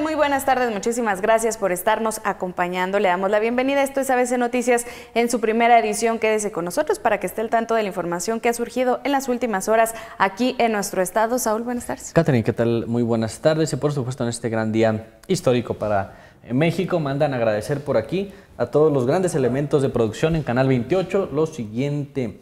Muy buenas tardes, muchísimas gracias por estarnos acompañando. Le damos la bienvenida. Esto es ABC Noticias en su primera edición. Quédese con nosotros para que esté al tanto de la información que ha surgido en las últimas horas aquí en nuestro estado. Saúl, buenas tardes. Catherine, ¿qué tal? Muy buenas tardes y por supuesto en este gran día histórico para eh, México. Mandan agradecer por aquí a todos los grandes elementos de producción en Canal 28. Lo siguiente.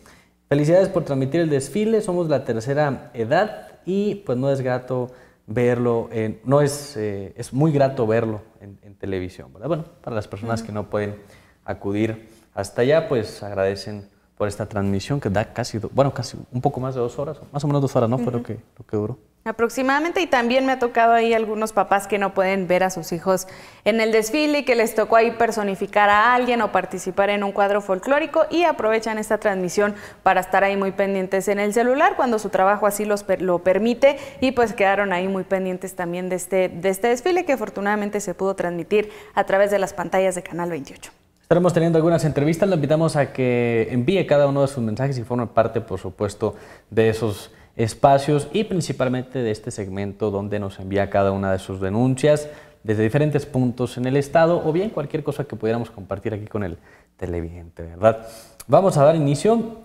Felicidades por transmitir el desfile. Somos la tercera edad y pues no es grato verlo, en, no es, eh, es muy grato verlo en, televisión, ¿verdad? Bueno, para las personas que no pueden acudir hasta allá, pues agradecen por esta transmisión que da casi, bueno, casi un poco más de dos horas, más o menos dos horas, ¿no? Fue lo que, lo que duró. Aproximadamente, y también me ha tocado ahí algunos papás que no pueden ver a sus hijos en el desfile y que les tocó ahí personificar a alguien o participar en un cuadro folclórico y aprovechan esta transmisión para estar ahí muy pendientes en el celular cuando su trabajo así los, lo permite y pues quedaron ahí muy pendientes también de este, de este desfile que afortunadamente se pudo transmitir a través de las pantallas de Canal 28. Estaremos teniendo algunas entrevistas, lo invitamos a que envíe cada uno de sus mensajes y forme parte, por supuesto, de esos espacios y principalmente de este segmento donde nos envía cada una de sus denuncias desde diferentes puntos en el estado o bien cualquier cosa que pudiéramos compartir aquí con el televidente, ¿verdad? Vamos a dar inicio.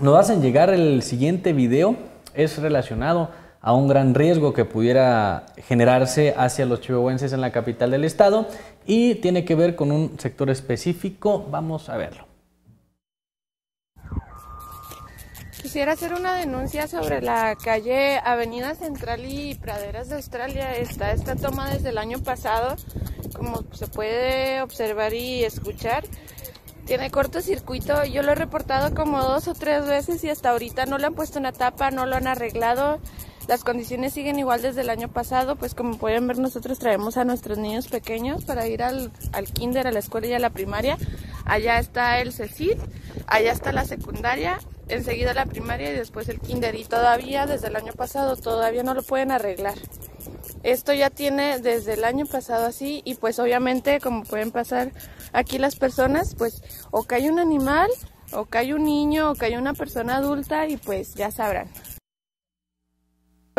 Nos hacen llegar el siguiente video, es relacionado a un gran riesgo que pudiera generarse hacia los chihuahuenses en la capital del estado y tiene que ver con un sector específico. Vamos a verlo. Quisiera hacer una denuncia sobre la calle Avenida Central y Praderas de Australia. Está esta toma desde el año pasado, como se puede observar y escuchar. Tiene cortocircuito, yo lo he reportado como dos o tres veces y hasta ahorita no le han puesto una tapa, no lo han arreglado. Las condiciones siguen igual desde el año pasado, pues como pueden ver nosotros traemos a nuestros niños pequeños para ir al, al kinder, a la escuela y a la primaria. Allá está el CECIT, allá está la secundaria enseguida la primaria y después el kinder. Y todavía desde el año pasado todavía no lo pueden arreglar. Esto ya tiene desde el año pasado así y pues obviamente como pueden pasar aquí las personas, pues o cae un animal, o cae un niño, o cae una persona adulta y pues ya sabrán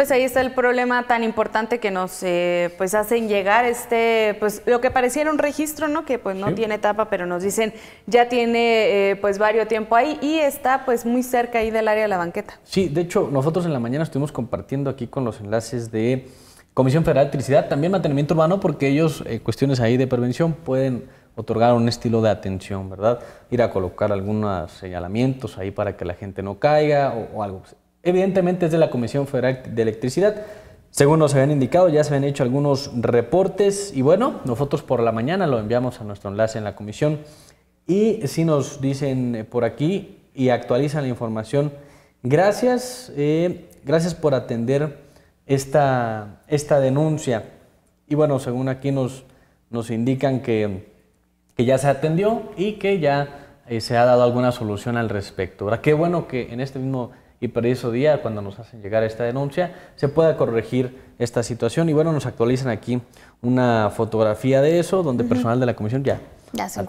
pues ahí está el problema tan importante que nos eh, pues hacen llegar este, pues lo que pareciera un registro, ¿no? Que pues no tiene etapa, pero nos dicen ya tiene eh, pues varios tiempo ahí y está pues muy cerca ahí del área de la banqueta. Sí, de hecho nosotros en la mañana estuvimos compartiendo aquí con los enlaces de Comisión Federal de Electricidad, también mantenimiento urbano, porque ellos eh, cuestiones ahí de prevención pueden otorgar un estilo de atención, ¿verdad? Ir a colocar algunos señalamientos ahí para que la gente no caiga o, o algo. Evidentemente es de la Comisión Federal de Electricidad. Según nos habían indicado, ya se han hecho algunos reportes y bueno, nosotros por la mañana lo enviamos a nuestro enlace en la comisión y si nos dicen por aquí y actualizan la información, gracias, eh, gracias por atender esta, esta denuncia. Y bueno, según aquí nos, nos indican que, que ya se atendió y que ya eh, se ha dado alguna solución al respecto. Ahora, qué bueno que en este mismo y eso, día cuando nos hacen llegar esta denuncia, se pueda corregir esta situación. Y bueno, nos actualizan aquí una fotografía de eso, donde personal de la comisión ya, ya eso.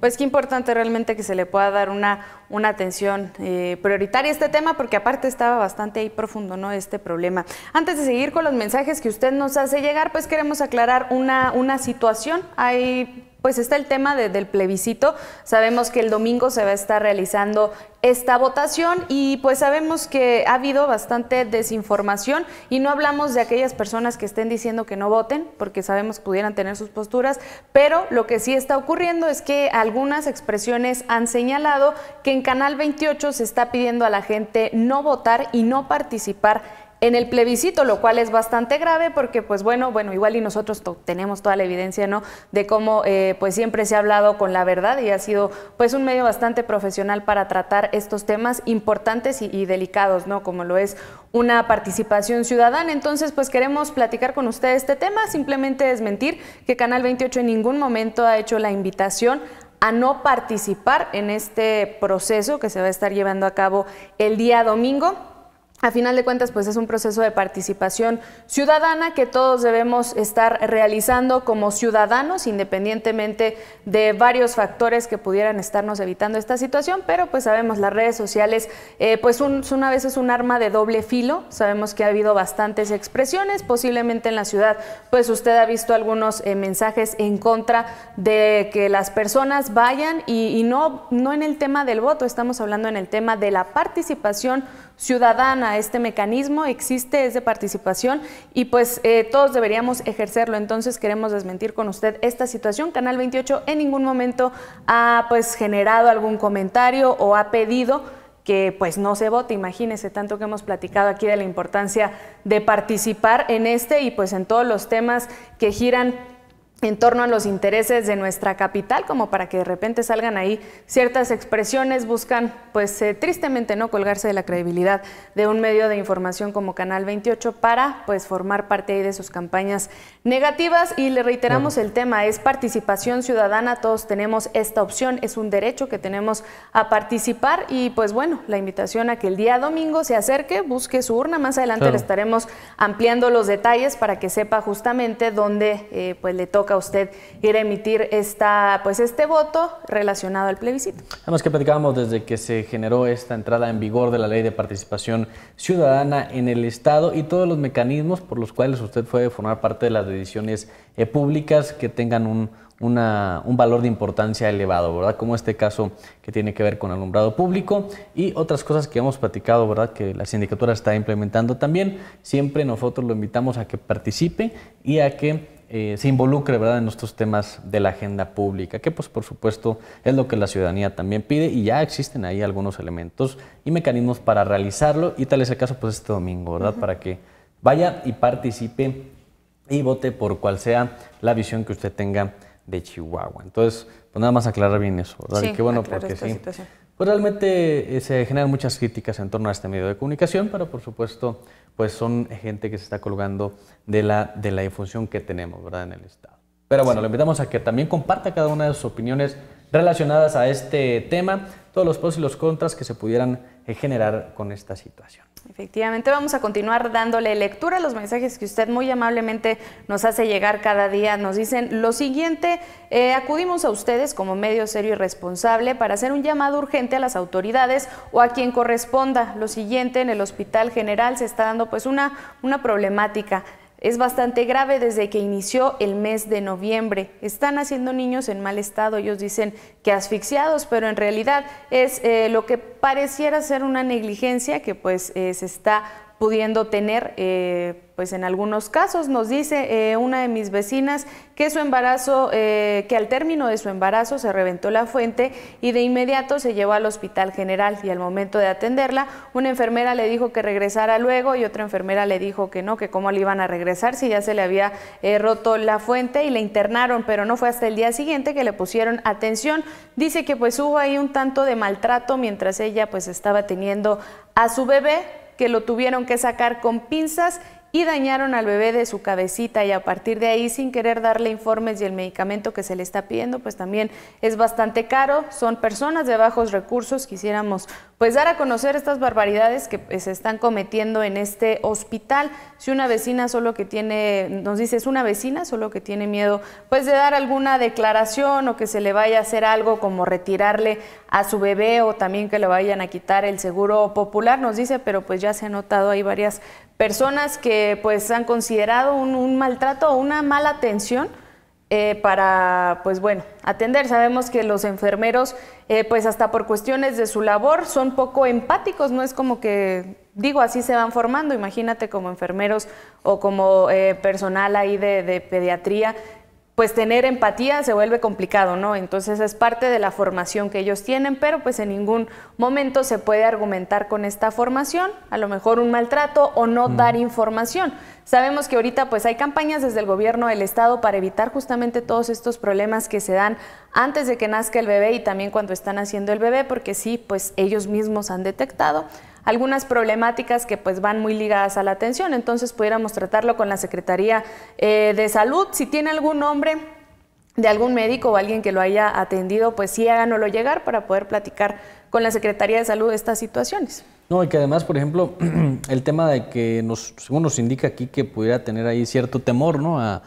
Pues qué importante realmente que se le pueda dar una, una atención eh, prioritaria a este tema, porque aparte estaba bastante ahí profundo, ¿no? Este problema. Antes de seguir con los mensajes que usted nos hace llegar, pues queremos aclarar una, una situación. Hay pues está el tema del plebiscito. Sabemos que el domingo se va a estar realizando esta votación y pues sabemos que ha habido bastante desinformación y no hablamos de aquellas personas que estén diciendo que no voten, porque sabemos que pudieran tener sus posturas, pero lo que sí está ocurriendo es que algunas expresiones han señalado que en Canal 28 se está pidiendo a la gente no votar y no participar en el plebiscito, lo cual es bastante grave porque, pues bueno, bueno, igual y nosotros tenemos toda la evidencia, ¿no? De cómo, eh, pues siempre se ha hablado con la verdad y ha sido, pues, un medio bastante profesional para tratar estos temas importantes y, delicados, ¿no? Como lo es una participación ciudadana. Entonces, pues queremos platicar con ustedes este tema, simplemente desmentir que Canal 28 en ningún momento ha hecho la invitación a no participar en este proceso que se va a estar llevando a cabo el día domingo a final de cuentas, pues es un proceso de participación ciudadana que todos debemos estar realizando como ciudadanos, independientemente de varios factores que pudieran estarnos evitando esta situación, pero pues sabemos las redes sociales, eh, pues una vez es un arma de doble filo, sabemos que ha habido bastantes expresiones, posiblemente en la ciudad, pues usted ha visto algunos eh, mensajes en contra de que las personas vayan y, no, no en el tema del voto, estamos hablando en el tema de la participación ciudadana este mecanismo, existe, es de participación y pues eh, todos deberíamos ejercerlo. Entonces queremos desmentir con usted esta situación. Canal 28 en ningún momento ha pues generado algún comentario o ha pedido que pues no se vote, imagínese tanto que hemos platicado aquí de la importancia de participar en este y pues en todos los temas que giran en torno a los intereses de nuestra capital, como para que de repente salgan ahí ciertas expresiones, buscan pues eh, tristemente no colgarse de la credibilidad de un medio de información como Canal 28 para pues formar parte ahí de sus campañas negativas y le reiteramos el tema, es participación ciudadana, todos tenemos esta opción, es un derecho que tenemos a participar y pues bueno, la invitación a que el día domingo se acerque, busque su urna, más adelante le estaremos ampliando los detalles para que sepa justamente dónde eh, pues le toca usted ir a emitir esta, pues este voto relacionado al plebiscito. Además que platicábamos desde que se generó esta entrada en vigor de la Ley de Participación Ciudadana en el Estado y todos los mecanismos por los cuales usted puede formar parte de las decisiones eh, públicas que tengan un, un valor de importancia elevado, ¿verdad? Como este caso que tiene que ver con alumbrado público y otras cosas que hemos platicado, ¿verdad? Que la sindicatura está implementando también. Siempre nosotros lo invitamos a que participe y a que eh, se involucre ¿verdad? en estos temas de la agenda pública, que pues por supuesto es lo que la ciudadanía también pide y ya existen ahí algunos elementos y mecanismos para realizarlo y tal es el caso pues este domingo, ¿verdad? Para que vaya y participe y vote por cual sea la visión que usted tenga de Chihuahua. Entonces, pues nada más aclarar bien eso, ¿verdad? bueno, porque sí. Pues realmente eh, se generan muchas críticas en torno a este medio de comunicación, pero por supuesto, pues son gente que se está colgando de la, de la difusión que tenemos, ¿verdad? En el Estado. Pero bueno, le invitamos a que también comparta cada una de sus opiniones relacionadas a este tema, todos los pros y los contras que se pudieran generar con esta situación. Efectivamente, vamos a continuar dándole lectura a los mensajes que usted muy amablemente nos hace llegar cada día. Nos dicen lo siguiente, eh, acudimos a ustedes como medio serio y responsable para hacer un llamado urgente a las autoridades o a quien corresponda. Lo siguiente, en el Hospital General se está dando pues una, una problemática es bastante grave desde que inició el mes de noviembre. Están haciendo niños en mal estado, ellos dicen que asfixiados, pero en realidad es eh, lo que pareciera ser una negligencia que pues eh, se está pudiendo tener eh, pues en algunos casos nos dice eh, una de mis vecinas que su embarazo, eh, que al término de su embarazo se reventó la fuente y de inmediato se llevó al hospital general y al momento de atenderla, una enfermera le dijo que regresara luego y otra enfermera le dijo que no, que cómo le iban a regresar si ya se le había eh, roto la fuente y le internaron, pero no fue hasta el día siguiente que le pusieron atención. Dice que pues hubo ahí un tanto de maltrato mientras ella pues estaba teniendo a su bebé que lo tuvieron que sacar con pinzas y dañaron al bebé de su cabecita y a partir de ahí sin querer darle informes y el medicamento que se le está pidiendo pues también es bastante caro, son personas de bajos recursos, quisiéramos pues dar a conocer estas barbaridades que pues, se están cometiendo en este hospital. Si una vecina solo que tiene, nos dice, es una vecina solo que tiene miedo pues de dar alguna declaración o que se le vaya a hacer algo como retirarle a su bebé o también que le vayan a quitar el seguro popular, nos dice, pero pues ya se ha notado hay varias personas que pues han considerado un, maltrato o una mala atención eh, para, pues bueno, atender. Sabemos que los enfermeros, eh, pues hasta por cuestiones de su labor, son poco empáticos, no es como que, digo, así se van formando, imagínate como enfermeros o como eh, personal ahí de pediatría, pues tener empatía se vuelve complicado, ¿no? Entonces es parte de la formación que ellos tienen, pero pues en ningún momento se puede argumentar con esta formación, a lo mejor un maltrato o no dar información. Sabemos que ahorita pues hay campañas desde el gobierno del estado para evitar justamente todos estos problemas que se dan antes de que nazca el bebé y también cuando están haciendo el bebé, porque sí, pues ellos mismos han detectado algunas problemáticas que pues van muy ligadas a la atención. Entonces pudiéramos tratarlo con la Secretaría eh, de Salud. Si tiene algún nombre de algún médico o alguien que lo haya atendido, pues sí háganoslo llegar para poder platicar con la Secretaría de Salud estas situaciones. No, y que además, por ejemplo, el tema de que nos, según nos indica aquí que pudiera tener ahí cierto temor, ¿no? A,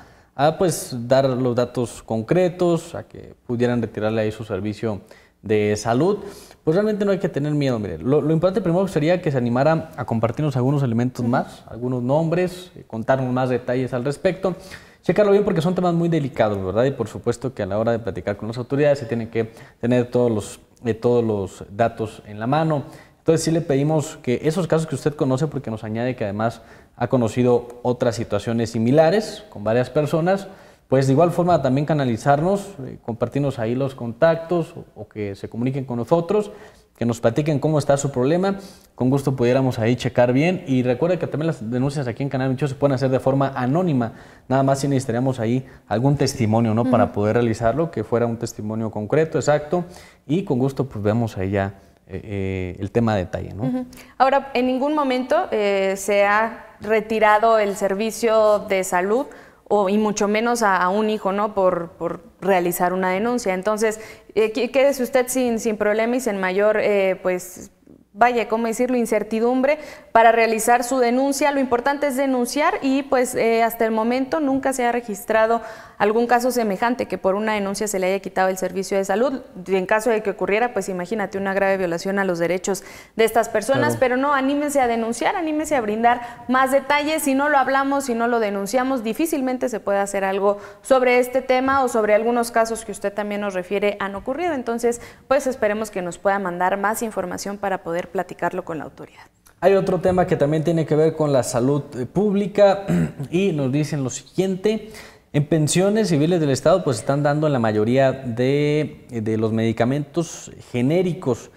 pues dar los datos concretos, a que pudieran retirarle ahí su servicio de salud. Pues realmente no hay que tener miedo, miren. Lo, importante primero sería que se animara a compartirnos algunos elementos más, algunos nombres, eh, contarnos más detalles al respecto. Checarlo bien porque son temas muy delicados, ¿verdad? Y por supuesto que a la hora de platicar con las autoridades se tienen que tener todos los, eh, todos los datos en la mano. Entonces sí le pedimos que esos casos que usted conoce, porque nos añade que además ha conocido otras situaciones similares con varias personas, pues de igual forma también canalizarnos, eh, compartirnos ahí los contactos o, que se comuniquen con nosotros, que nos platiquen cómo está su problema. Con gusto pudiéramos ahí checar bien. Y recuerda que también las denuncias aquí en Canal 28 se pueden hacer de forma anónima. Nada más si necesitaríamos ahí algún testimonio, ¿no? Para poder realizarlo, que fuera un testimonio concreto, exacto. Y con gusto pues vemos ahí ya eh, eh, el tema de detalle. ¿no? Ahora, en ningún momento se ha retirado el servicio de salud o, y mucho menos a, un hijo, ¿no? Por, realizar una denuncia. Entonces, eh, quédese usted sin, sin problema y sin mayor, eh, pues, vaya, ¿cómo decirlo?, incertidumbre para realizar su denuncia. Lo importante es denunciar y pues eh, hasta el momento nunca se ha registrado algún caso semejante que por una denuncia se le haya quitado el servicio de salud. en caso de que ocurriera, pues imagínate una grave violación a los derechos de estas personas. Pero no, anímense a denunciar, anímense a brindar más detalles. Si no lo hablamos, si no lo denunciamos, difícilmente se puede hacer algo sobre este tema o sobre algunos casos que usted también nos refiere han ocurrido. Entonces, pues esperemos que nos pueda mandar más información para poder platicarlo con la autoridad. Hay otro tema que también tiene que ver con la salud eh, pública y nos dicen lo siguiente. En pensiones civiles del Estado, pues están dando la mayoría de, los medicamentos genéricos.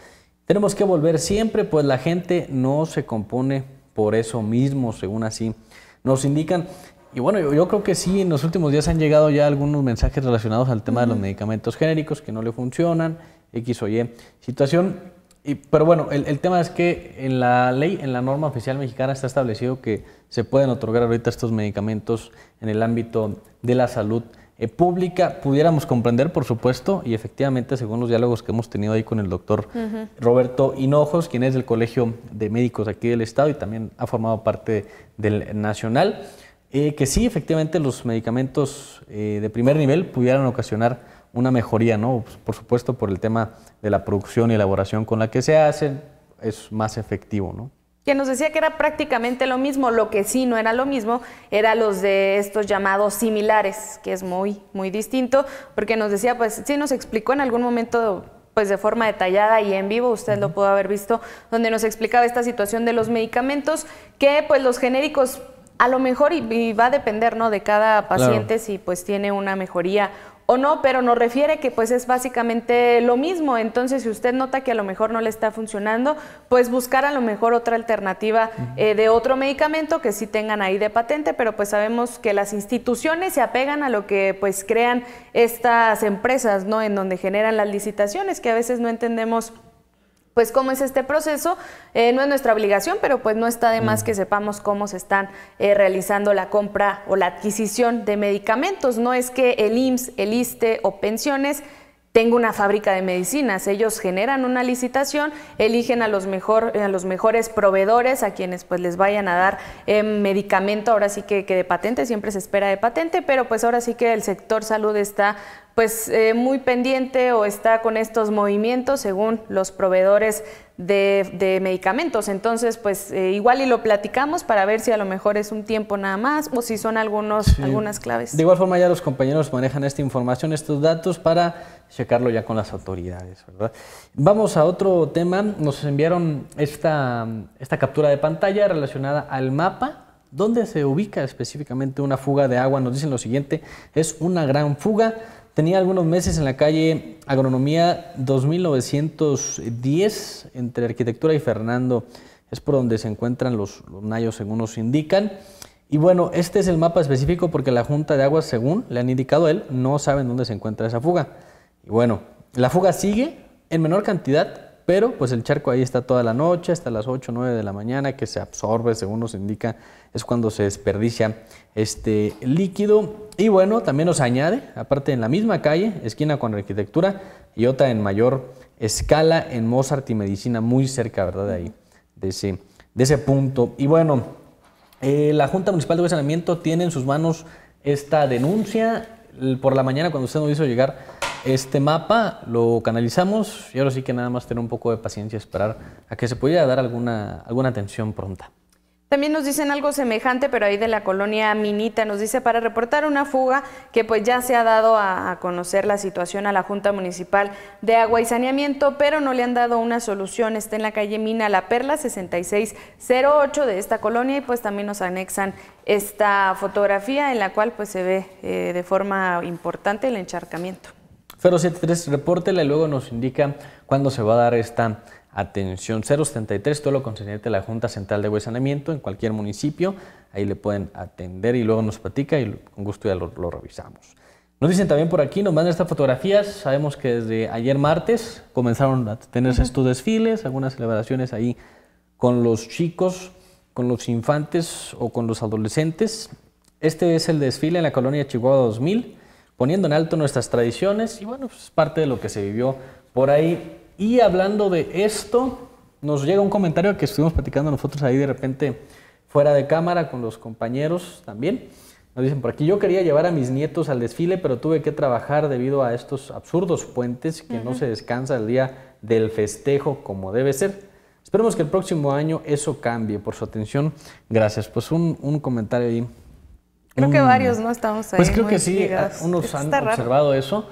Tenemos que volver siempre, pues la gente no se compone por eso mismo, según así nos indican. Y bueno, yo, creo que sí, en los últimos días han llegado ya algunos mensajes relacionados al tema de los medicamentos genéricos que no le funcionan, X o Y situación. Y, pero bueno, el, el, tema es que en la ley, en la norma oficial mexicana está establecido que se pueden otorgar ahorita estos medicamentos en el ámbito de la salud eh, pública pudiéramos comprender, por supuesto, y efectivamente, según los diálogos que hemos tenido ahí con el doctor Roberto Hinojos, quien es del Colegio de Médicos aquí del Estado y también ha formado parte del Nacional, eh, que sí, efectivamente, los medicamentos eh, de primer nivel pudieran ocasionar una mejoría, ¿no? Pues, por supuesto, por el tema de la producción y elaboración con la que se hacen, es más efectivo, ¿no? que nos decía que era prácticamente lo mismo, lo que sí no era lo mismo era los de estos llamados similares, que es muy, muy distinto, porque nos decía, pues sí nos explicó en algún momento pues de forma detallada y en vivo, usted lo pudo haber visto, donde nos explicaba esta situación de los medicamentos, que pues los genéricos a lo mejor y, va a depender, ¿no? De cada paciente si pues tiene una mejoría o no, pero nos refiere que pues es básicamente lo mismo. Entonces, si usted nota que a lo mejor no le está funcionando, pues buscar a lo mejor otra alternativa eh, de otro medicamento que sí tengan ahí de patente, pero pues sabemos que las instituciones se apegan a lo que pues crean estas empresas, ¿no? En donde generan las licitaciones, que a veces no entendemos pues cómo es este proceso. Eh, no es nuestra obligación, pero pues no está de más mm. que sepamos cómo se están eh, realizando la compra o la adquisición de medicamentos. No es que el IMSS, el ISTE o pensiones tengo una fábrica de medicinas. Ellos generan una licitación, eligen a los, mejor, a los mejores proveedores, a quienes pues les vayan a dar em, medicamento, ahora sí que, que, de patente, siempre se espera de patente, pero pues ahora sí que el sector salud está pues eh, muy pendiente o está con estos movimientos según los proveedores de, medicamentos. Entonces, pues eh, igual y lo platicamos para ver si a lo mejor es un tiempo nada más o si son algunos, algunas claves. De igual forma ya los compañeros manejan esta información, estos datos para checarlo ya con las autoridades, Vamos a otro tema. Nos enviaron esta, esta captura de pantalla relacionada al mapa. ¿Dónde se ubica específicamente una fuga de agua? Nos dicen lo siguiente, es una gran fuga Tenía algunos meses en la calle Agronomía 2910 entre Arquitectura y Fernando. Es por donde se encuentran los, los nayos, según nos indican. Y bueno, este es el mapa específico porque la Junta de Aguas, según le han indicado él, no saben dónde se encuentra esa fuga. Y bueno, la fuga sigue en menor cantidad, pero pues el charco ahí está toda la noche, hasta las 8 o 9 de la mañana, que se absorbe, según nos indica es cuando se desperdicia este líquido. Y bueno, también nos añade, aparte en la misma calle, esquina con arquitectura, y otra en mayor escala en Mozart y Medicina, muy cerca, ¿verdad? De ahí, de ese, de ese punto. Y bueno, eh, la Junta Municipal de Saneamiento tiene en sus manos esta denuncia. Por la mañana, cuando usted nos hizo llegar este mapa, lo canalizamos y ahora sí que nada más tener un poco de paciencia, esperar a que se pudiera dar alguna, alguna atención pronta. También nos dicen algo semejante, pero ahí de la colonia Minita nos dice para reportar una fuga que pues ya se ha dado a, conocer la situación a la Junta Municipal de Agua y Saneamiento, pero no le han dado una solución. Está en la calle Mina La Perla 6608 de esta colonia y pues también nos anexan esta fotografía en la cual pues se ve eh, de forma importante el encharcamiento. 073, repórtela y luego nos indica cuándo se va a dar esta Atención 073, todo lo concerniente de la Junta Central de Agua Saneamiento en cualquier municipio, ahí le pueden atender y luego nos platica y con gusto ya lo, lo revisamos. Nos dicen también por aquí, nos mandan estas fotografías. Sabemos que desde ayer martes comenzaron a tenerse estos desfiles, algunas celebraciones ahí con los chicos, con los infantes o con los adolescentes. Este es el desfile en la colonia Chihuahua 2000, poniendo en alto nuestras tradiciones y bueno, es pues, parte de lo que se vivió por ahí. Y hablando de esto, nos llega un comentario que estuvimos platicando nosotros ahí de repente fuera de cámara con los compañeros también. Nos dicen por aquí, yo quería llevar a mis nietos al desfile, pero tuve que trabajar debido a estos absurdos puentes que no se descansa el día del festejo como debe ser. Esperemos que el próximo año eso cambie. Por su atención, gracias. Pues un, comentario ahí. Creo que varios no estamos pues ahí. Pues creo que sí, unos han observado eso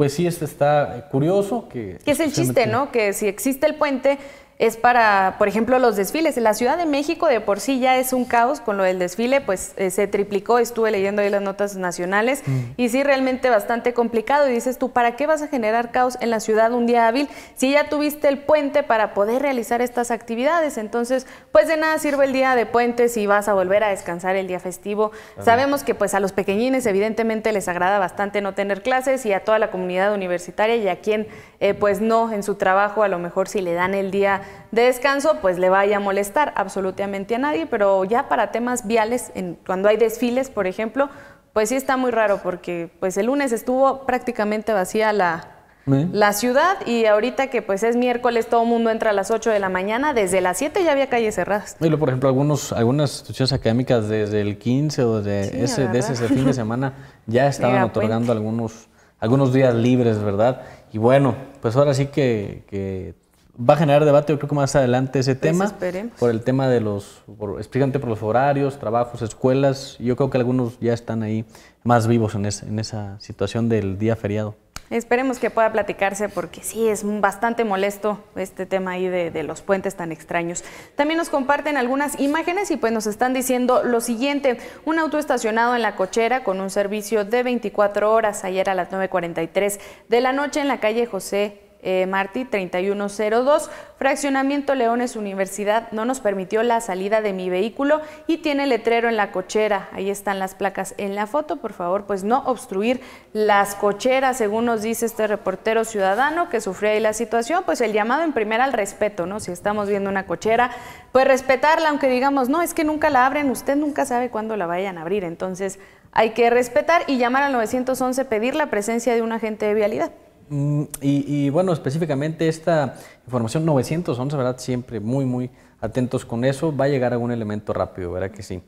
pues sí, este está curioso. Que, que es el chiste, ¿no? Que si existe el puente, es para, por ejemplo, los desfiles. la Ciudad de México de por sí ya es un caos con lo del desfile, pues eh, se triplicó, estuve leyendo ahí las notas nacionales mm. y sí, realmente bastante complicado. Y dices tú, ¿para qué vas a generar caos en la ciudad un día hábil si ya tuviste el puente para poder realizar estas actividades? Entonces, pues de nada sirve el día de puente si vas a volver a descansar el día festivo. Sabemos que pues a los pequeñines evidentemente les agrada bastante no tener clases y a toda la comunidad universitaria y a quien eh, pues no en su trabajo a lo mejor si le dan el día de descanso, pues le vaya a molestar absolutamente a nadie, pero ya para temas viales, cuando hay desfiles, por ejemplo, pues sí está muy raro porque pues el lunes estuvo prácticamente vacía la, la ciudad y ahorita que pues es miércoles todo el mundo entra a las 8 de la mañana, desde las 7 ya había calles cerradas. Y por ejemplo, algunos, algunas instituciones académicas desde el 15 o desde ese, de ese, fin de semana ya estaban otorgando algunos, algunos días libres, ¿verdad? Y bueno, pues ahora sí que va a generar debate, yo creo que más adelante ese pues tema. Esperemos. Por el tema de los, por, por los horarios, trabajos, escuelas. Yo creo que algunos ya están ahí más vivos en, esa situación del día feriado. Esperemos que pueda platicarse porque sí, es bastante molesto este tema ahí de, de, los puentes tan extraños. También nos comparten algunas imágenes y pues nos están diciendo lo siguiente. Un auto estacionado en la cochera con un servicio de 24 horas ayer a las 9.43 de la noche en la calle José eh, 3102. Fraccionamiento Leones Universidad no nos permitió la salida de mi vehículo y tiene letrero en la cochera. Ahí están las placas en la foto. Por favor, pues no obstruir las cocheras, según nos dice este reportero ciudadano que sufrió ahí la situación. Pues el llamado en primera al respeto, ¿no? Si estamos viendo una cochera, pues respetarla, aunque digamos, no, es que nunca la abren, usted nunca sabe cuándo la vayan a abrir. Entonces, hay que respetar y llamar al 911, pedir la presencia de un agente de vialidad. Mm, y, bueno, específicamente esta información 911, ¿verdad? Siempre muy, muy atentos con eso. Va a llegar algún elemento rápido, ¿verdad que sí?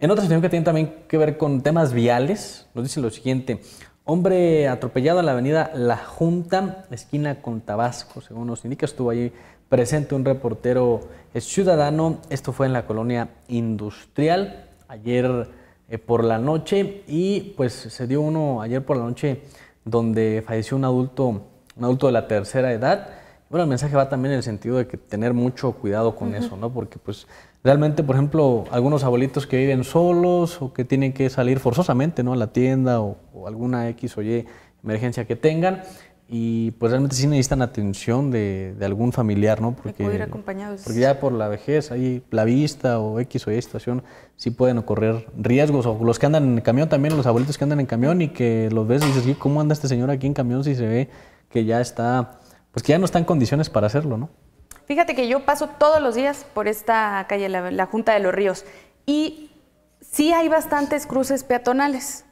En otra situación que tiene también que ver con temas viales, nos dice lo siguiente. Hombre atropellado en la avenida La Junta, esquina con Tabasco, según nos indica, estuvo ahí presente un reportero ciudadano. Esto fue en la colonia industrial ayer eh, por la noche y pues se dio uno ayer por la noche donde falleció un adulto, un adulto de la tercera edad. Bueno, el mensaje va también en el sentido de que tener mucho cuidado con eso, ¿no? Porque pues realmente, por ejemplo, algunos abuelitos que viven solos o que tienen que salir forzosamente, ¿no? A la tienda o alguna X o Y emergencia que tengan, y pues realmente sí necesitan atención de, algún familiar, ¿no? Porque, ya por la vejez, ahí la vista o X o Y situación, sí pueden ocurrir riesgos. O los que andan en camión también, los abuelitos que andan en camión y que los ves y dices, ¿cómo anda este señor aquí en camión si se ve que ya está, pues que ya no está en condiciones para hacerlo, ¿no? Fíjate que yo paso todos los días por esta calle, la Junta de los Ríos, y sí hay bastantes cruces peatonales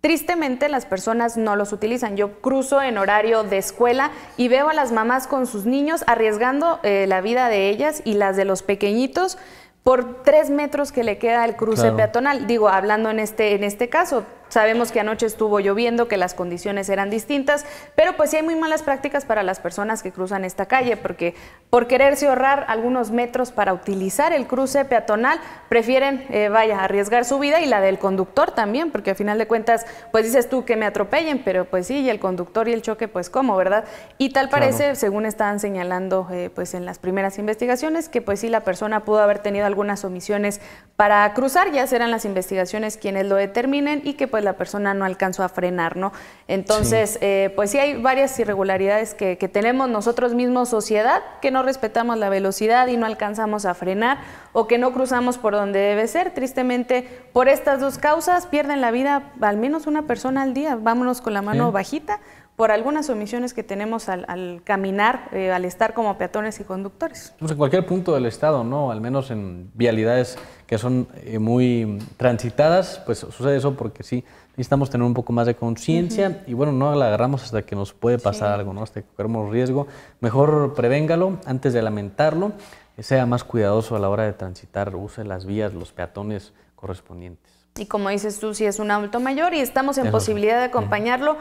Tristemente las personas no los utilizan. Yo cruzo en horario de escuela y veo a las mamás con sus niños arriesgando eh, la vida de ellas y las de los pequeñitos por tres metros que le queda el cruce peatonal. Digo, hablando en este, en este caso, Sabemos que anoche estuvo lloviendo, que las condiciones eran distintas, pero pues sí hay muy malas prácticas para las personas que cruzan esta calle, porque por quererse ahorrar algunos metros para utilizar el cruce peatonal, prefieren, eh, vaya, arriesgar su vida y la del conductor también, porque al final de cuentas, pues dices tú que me atropellen, pero pues sí, y el conductor y el choque, pues cómo, ¿verdad? Y tal parece, según estaban señalando eh, pues en las primeras investigaciones, que pues sí, la persona pudo haber tenido algunas omisiones para cruzar, ya serán las investigaciones quienes lo determinen y que pues pues, la persona no alcanzó a frenar, ¿no? Entonces, eh, pues sí hay varias irregularidades que, tenemos nosotros mismos, sociedad, que no respetamos la velocidad y no alcanzamos a frenar o que no cruzamos por donde debe ser. Tristemente, por estas dos causas pierden la vida al menos una persona al día. Vámonos con la mano bajita por algunas omisiones que tenemos al, caminar, eh, al estar como peatones y conductores. Pues, en cualquier punto del estado, ¿no? Al menos en vialidades que son eh, muy transitadas, pues sucede eso porque sí, necesitamos tener un poco más de conciencia y bueno, no la agarramos hasta que nos puede pasar algo, ¿no? hasta que corremos riesgo. Mejor prevéngalo antes de lamentarlo, eh, sea más cuidadoso a la hora de transitar, use las vías, los peatones correspondientes. Y como dices tú, si es un adulto mayor y estamos en posibilidad de acompañarlo,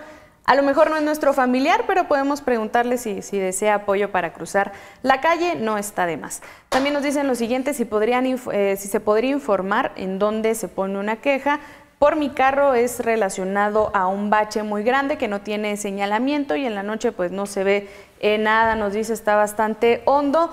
a lo mejor no es nuestro familiar, pero podemos preguntarle si, desea apoyo para cruzar la calle, no está de más. También nos dicen lo siguiente, eh, si, se podría informar en dónde se pone una queja, por mi carro es relacionado a un bache muy grande que no tiene señalamiento y en la noche pues no se ve eh, nada, nos dice está bastante hondo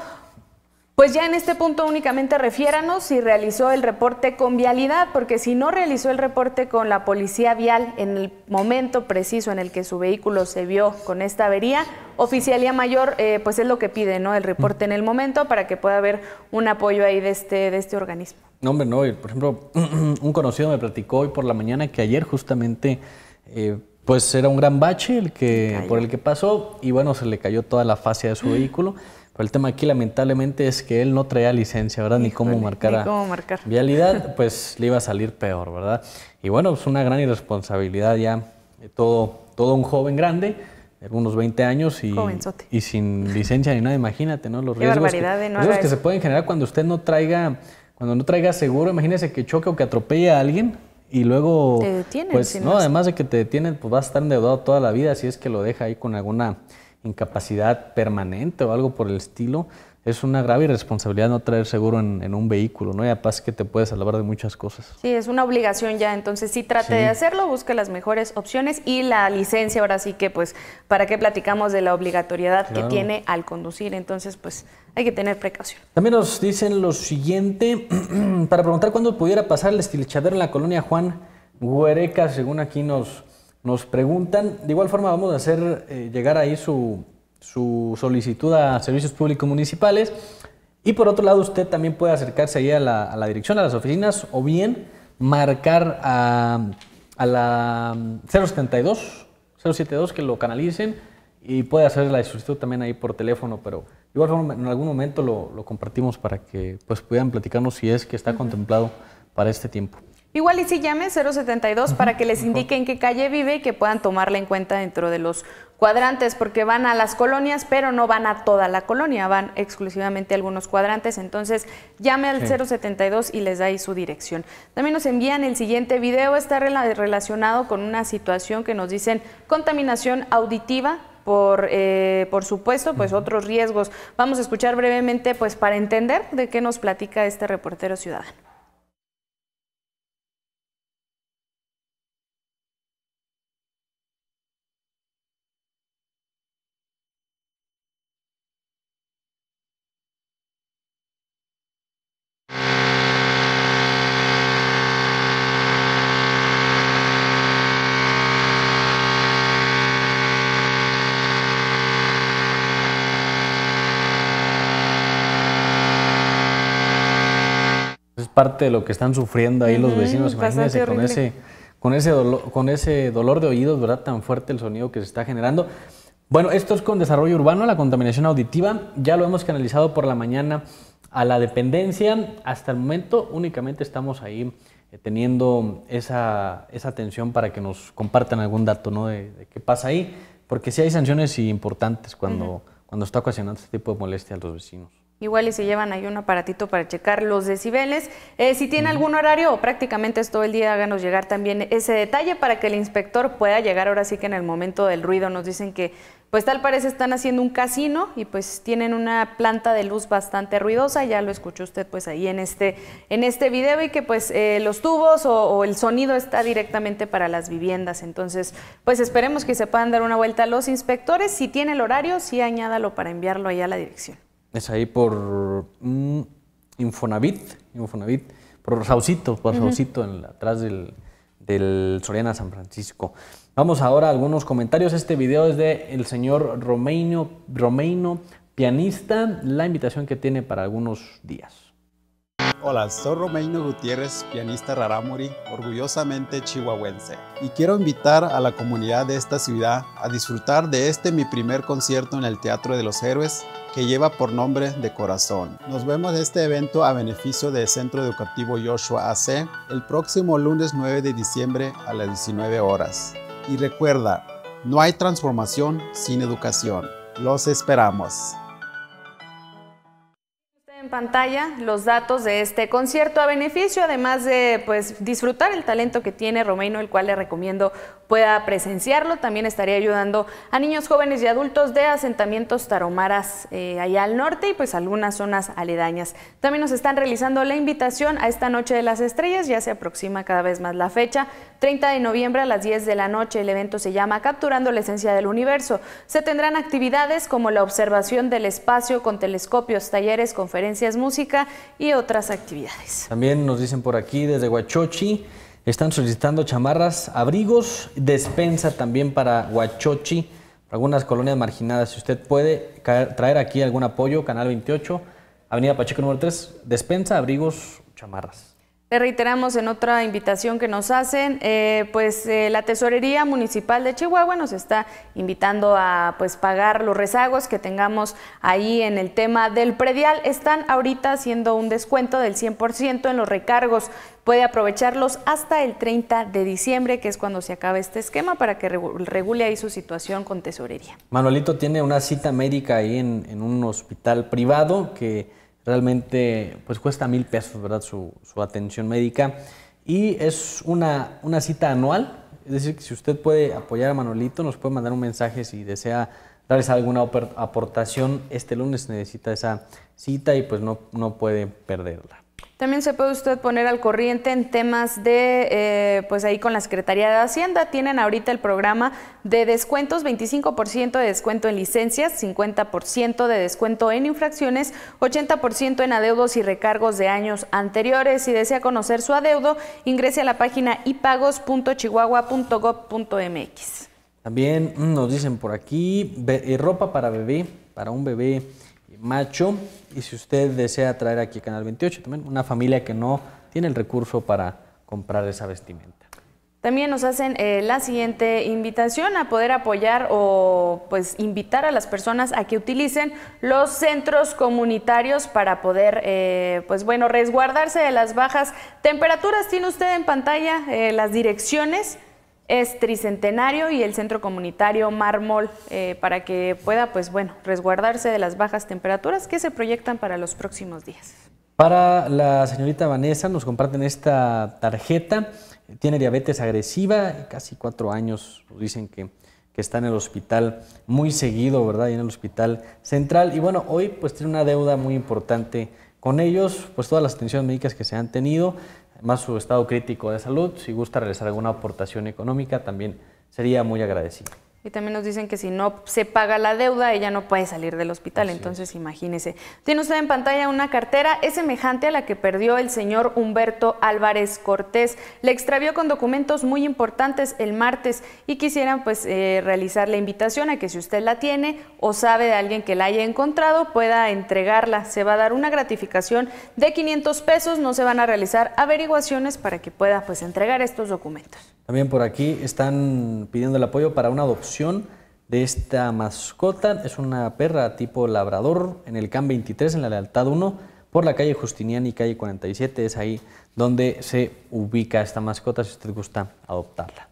pues ya en este punto únicamente refiéranos si realizó el reporte con vialidad, porque si no realizó el reporte con la policía vial en el momento preciso en el que su vehículo se vio con esta avería, oficialía mayor, eh, pues es lo que pide, ¿no? El reporte en el momento para que pueda haber un apoyo ahí de este, de este organismo. No, hombre, no. Por ejemplo, un conocido me platicó hoy por la mañana que ayer justamente, eh, pues era un gran bache el que por el que pasó y bueno, se le cayó toda la fascia de su mm. vehículo. Pero el tema aquí, lamentablemente, es que él no traía licencia, ¿verdad? ni cómo marcar. Ni Vialidad, pues le iba a salir peor, ¿verdad? Y bueno, es pues una gran irresponsabilidad ya. Eh, todo, todo un joven grande, unos 20 años y, y sin licencia ni nada, imagínate, ¿no? Los riesgos, que, riesgos que se pueden generar cuando usted no traiga, cuando no traiga seguro, imagínese que choque o que atropelle a alguien y luego. Te detienen, pues, no, además de que te detienen, pues vas a estar endeudado toda la vida si es que lo deja ahí con alguna incapacidad permanente o algo por el estilo, es una grave irresponsabilidad no traer seguro en, un vehículo, ¿no? Y aparte que te puedes salvar de muchas cosas. Sí, es una obligación ya, entonces sí trate de hacerlo, busque las mejores opciones y la licencia, ahora sí que pues, ¿para qué platicamos de la obligatoriedad que tiene al conducir? Entonces, pues hay que tener precaución. También nos dicen lo siguiente, para preguntar cuándo pudiera pasar el estilichadero en la colonia Juan Huereca, según aquí nos nos preguntan, de igual forma vamos a hacer eh, llegar ahí su, solicitud a servicios públicos municipales. Y por otro lado, usted también puede acercarse ahí a la, dirección, a las oficinas, o bien marcar a, la 072, mm, 072 que lo canalicen y puede hacer la solicitud también ahí por teléfono, pero igual forma en algún momento lo, compartimos para que pues puedan platicarnos si es que está contemplado para este tiempo. Igual y si llame 072 para que les indiquen qué calle vive y que puedan tomarla en cuenta dentro de los cuadrantes, porque van a las colonias, pero no van a toda la colonia, van exclusivamente a algunos cuadrantes. Entonces llame al 072 y les da ahí su dirección. También nos envían el siguiente video, está relacionado con una situación que nos dicen contaminación auditiva por, eh, por supuesto, pues otros riesgos. Vamos a escuchar brevemente, pues para entender de qué nos platica este reportero ciudadano. parte de lo que están sufriendo ahí los vecinos, imagínense con ese, con, ese dolor, con ese dolor de oídos, ¿verdad? Tan fuerte el sonido que se está generando. Bueno, esto es con desarrollo urbano, la contaminación auditiva, ya lo hemos canalizado por la mañana a la dependencia, hasta el momento únicamente estamos ahí eh, teniendo esa, esa, atención para que nos compartan algún dato ¿no? de, qué pasa ahí, porque sí hay sanciones importantes cuando, cuando está ocasionando este tipo de molestia a los vecinos. Igual y se llevan ahí un aparatito para checar los decibeles. Eh, si tiene algún horario o prácticamente es todo el día, háganos llegar también ese detalle para que el inspector pueda llegar ahora sí que en el momento del ruido. Nos dicen que pues tal parece están haciendo un casino y pues tienen una planta de luz bastante ruidosa, ya lo escuchó usted pues ahí en este, en este video y que pues eh, los tubos o, el sonido está directamente para las viviendas, entonces pues esperemos que se puedan dar una vuelta los inspectores, si tiene el horario, sí añádalo para enviarlo allá a la dirección es ahí por mm, Infonavit, Infonavit, por Saucito, por Rausito, atrás del, Soriana San Francisco. Vamos ahora a algunos comentarios. Este video es de el señor Romeino, Romeino, pianista, la invitación que tiene para algunos días. Hola, soy Romeino Gutiérrez, pianista rarámuri, orgullosamente chihuahuense, y quiero invitar a la comunidad de esta ciudad a disfrutar de este mi primer concierto en el Teatro de los Héroes que lleva por nombre De Corazón. Nos vemos en este evento a beneficio del Centro Educativo Joshua AC el próximo lunes 9 de diciembre a las 19 horas. Y recuerda, no hay transformación sin educación. Los esperamos en pantalla los datos de este concierto a beneficio, además de pues disfrutar el talento que tiene Romeino, el cual le recomiendo pueda presenciarlo. También estaría ayudando a niños jóvenes y adultos de asentamientos taromaras eh, allá al norte y pues algunas zonas aledañas. También nos están realizando la invitación a esta Noche de las Estrellas, ya se aproxima cada vez más la fecha. 30 de noviembre a las 10 de la noche el evento se llama Capturando la Esencia del Universo. Se tendrán actividades como la observación del espacio con telescopios, talleres, conferencias música y otras actividades. También nos dicen por aquí desde Huachochi, están solicitando chamarras, abrigos, despensa también para Huachochi, algunas colonias marginadas. Si usted puede traer aquí algún apoyo, Canal 28, Avenida Pacheco número 3, despensa, abrigos, chamarras. Le reiteramos en otra invitación que nos hacen, eh, pues eh, la Tesorería Municipal de Chihuahua nos está invitando a pues pagar los rezagos que tengamos ahí en el tema del predial. Están ahorita haciendo un descuento del 100% en los recargos. Puede aprovecharlos hasta el 30 de diciembre, que es cuando se acaba este esquema, para que regule ahí su situación con tesorería. Manuelito tiene una cita médica ahí en un hospital privado que realmente pues cuesta mil pesos, ¿verdad? Su, atención médica. Y es una, una cita anual, es decir, que si usted puede apoyar a Manolito, nos puede mandar un mensaje si desea darles alguna aportación. Este lunes necesita esa cita y pues no, no puede perderla. También se puede usted poner al corriente en temas de, eh, pues ahí con la Secretaría de Hacienda. Tienen ahorita el programa de descuentos, 25% de descuento en licencias, 50% de descuento en infracciones, 80% en adeudos y recargos de años anteriores. Si desea conocer su adeudo, ingrese a la página ipagos.chihuahua.gov.mx. También mm, nos dicen por aquí, eh, ropa para bebé, para un bebé macho. Y si usted desea traer aquí Canal 28 también una familia que no tiene el recurso para comprar esa vestimenta. También nos hacen eh, la siguiente invitación a poder apoyar o pues invitar a las personas a que utilicen los centros comunitarios para poder eh, pues bueno resguardarse de las bajas temperaturas. Tiene usted en pantalla eh, las direcciones es Tricentenario y el centro comunitario Mármol eh, para que pueda, pues bueno, resguardarse de las bajas temperaturas que se proyectan para los próximos días. Para la señorita Vanessa nos comparten esta tarjeta. Tiene diabetes agresiva, casi cuatro años, pues, dicen que, que está en el hospital muy seguido, ¿verdad? Y en el hospital central. Y bueno, hoy pues tiene una deuda muy importante con ellos, pues todas las atenciones médicas que se han tenido más su estado crítico de salud. Si gusta realizar alguna aportación económica, también sería muy agradecido. Y también nos dicen que si no se paga la deuda, ella no puede salir del hospital. Entonces, imagínense imagínese. Tiene usted en pantalla una cartera, es semejante a la que perdió el señor Humberto Álvarez Cortés. Le extravió con documentos muy importantes el martes y quisieran pues eh, realizar la invitación a que si usted la tiene o sabe de alguien que la haya encontrado, pueda entregarla. Se va a dar una gratificación de 500 pesos, no se van a realizar averiguaciones para que pueda pues entregar estos documentos. También por aquí están pidiendo el apoyo para una adopción de esta mascota. Es una perra tipo labrador en el CAM 23, en la Lealtad 1, por la calle Justiniani, calle 47. Es ahí donde se ubica esta mascota si usted gusta adoptarla.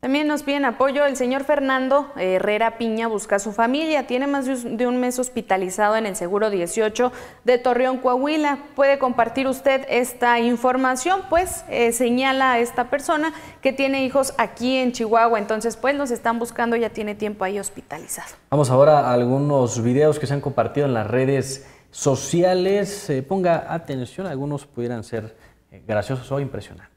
También nos piden apoyo. El señor Fernando eh, Herrera Piña busca a su familia. Tiene más de un mes hospitalizado en el Seguro 18 de Torreón, Coahuila. ¿Puede compartir usted esta información? Pues eh, señala a esta persona que tiene hijos aquí en Chihuahua. Entonces, pues nos están buscando. Ya tiene tiempo ahí hospitalizado. Vamos ahora a algunos videos que se han compartido en las redes sociales. Eh, ponga atención, algunos pudieran ser graciosos o impresionantes.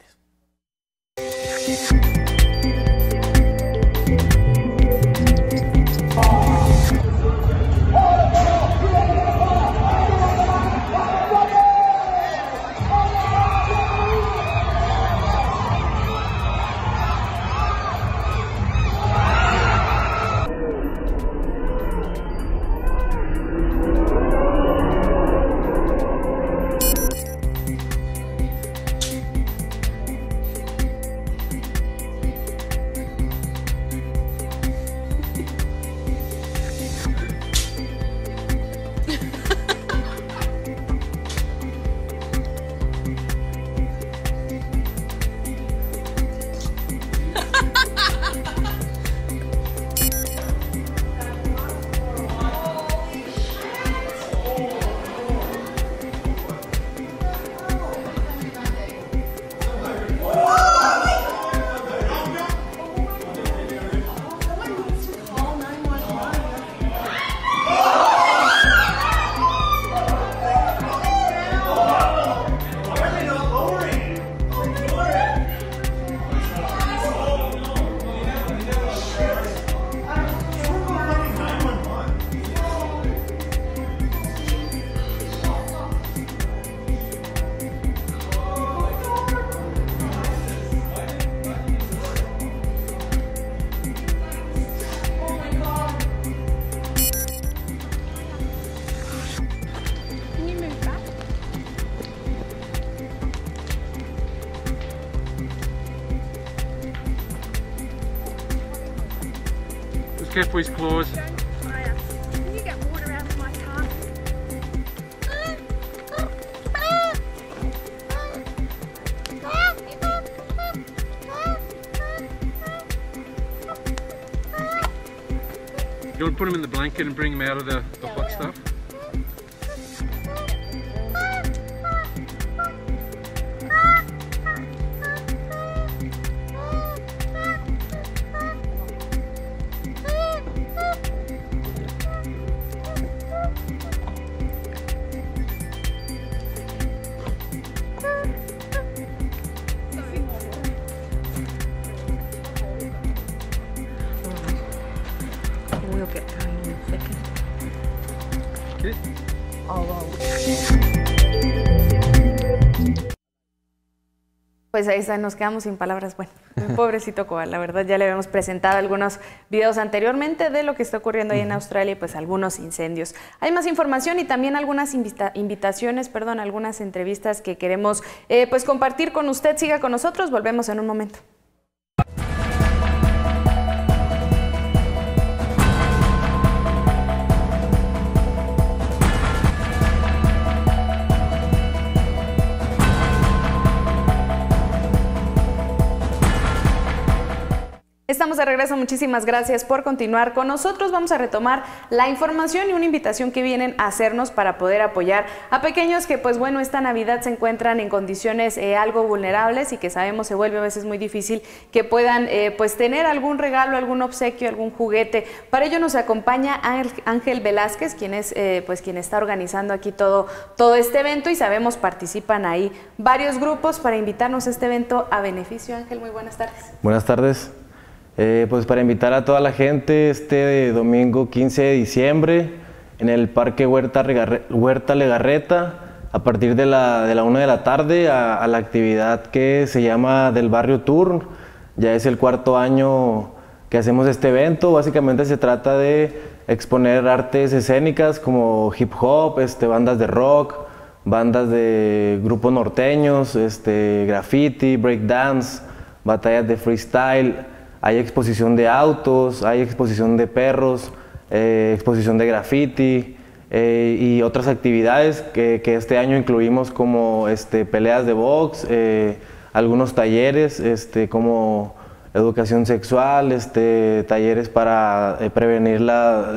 careful with his claws. You want to put him in the blanket and bring him out of the pues ahí nos quedamos sin palabras. Bueno, pobrecito Koala, la verdad ya le habíamos presentado algunos videos anteriormente de lo que está ocurriendo ahí en Australia y pues algunos incendios. Hay más información y también algunas invitaciones, perdón, algunas entrevistas que queremos eh, pues compartir con usted. Siga con nosotros, volvemos en un momento. Estamos de regreso, muchísimas gracias por continuar con nosotros. Vamos a retomar la información y una invitación que vienen a hacernos para poder apoyar a pequeños que, pues bueno, esta Navidad se encuentran en condiciones eh, algo vulnerables y que sabemos se vuelve a veces muy difícil que puedan eh, pues tener algún regalo, algún obsequio, algún juguete. Para ello nos acompaña Ángel Velázquez, quien es eh, pues quien está organizando aquí todo, todo este evento y sabemos participan ahí varios grupos para invitarnos a este evento a beneficio. Ángel, muy buenas tardes. Buenas tardes. Eh, pues para invitar a toda la gente este domingo 15 de diciembre en el Parque Huerta, Legarreta a partir de la, de 1 de la tarde a, la actividad que se llama del barrio tour. Ya es el cuarto año que hacemos este evento. Básicamente se trata de exponer artes escénicas como hip hop, este, bandas de rock, bandas de grupos norteños, este, graffiti, breakdance, batallas de freestyle. Hay exposición de autos, hay exposición de perros, eh, exposición de graffiti eh, y otras actividades que, este año incluimos como este, peleas de box, eh, algunos talleres este, como educación sexual, este, talleres para prevenir la,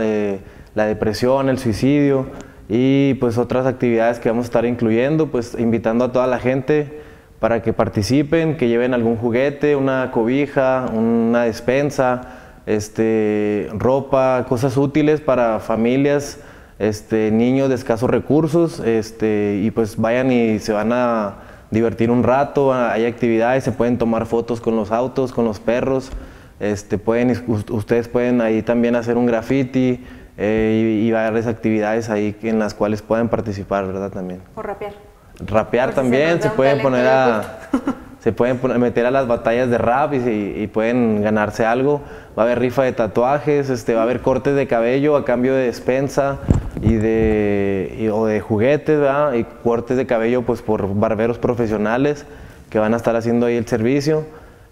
la depresión, el suicidio y pues otras actividades que vamos a estar incluyendo, pues invitando a toda la gente para que participen, que lleven algún juguete, una cobija, una despensa, este, ropa, cosas útiles para familias, este, niños de escasos recursos, este, y pues vayan y se van a divertir un rato, hay actividades, se pueden tomar fotos con los autos, con los perros, este, pueden, ustedes pueden ahí también hacer un graffiti eh, y, y, varias actividades ahí en las cuales pueden participar, ¿verdad? También. por Rapear también, se, pueden poner a... se pueden meter a las batallas de rap y, pueden ganarse algo. Va a haber rifa de tatuajes, este, va a haber cortes de cabello a cambio de despensa y de, o de juguetes, ¿verdad? Y cortes de cabello pues por barberos profesionales que van a estar haciendo ahí el servicio.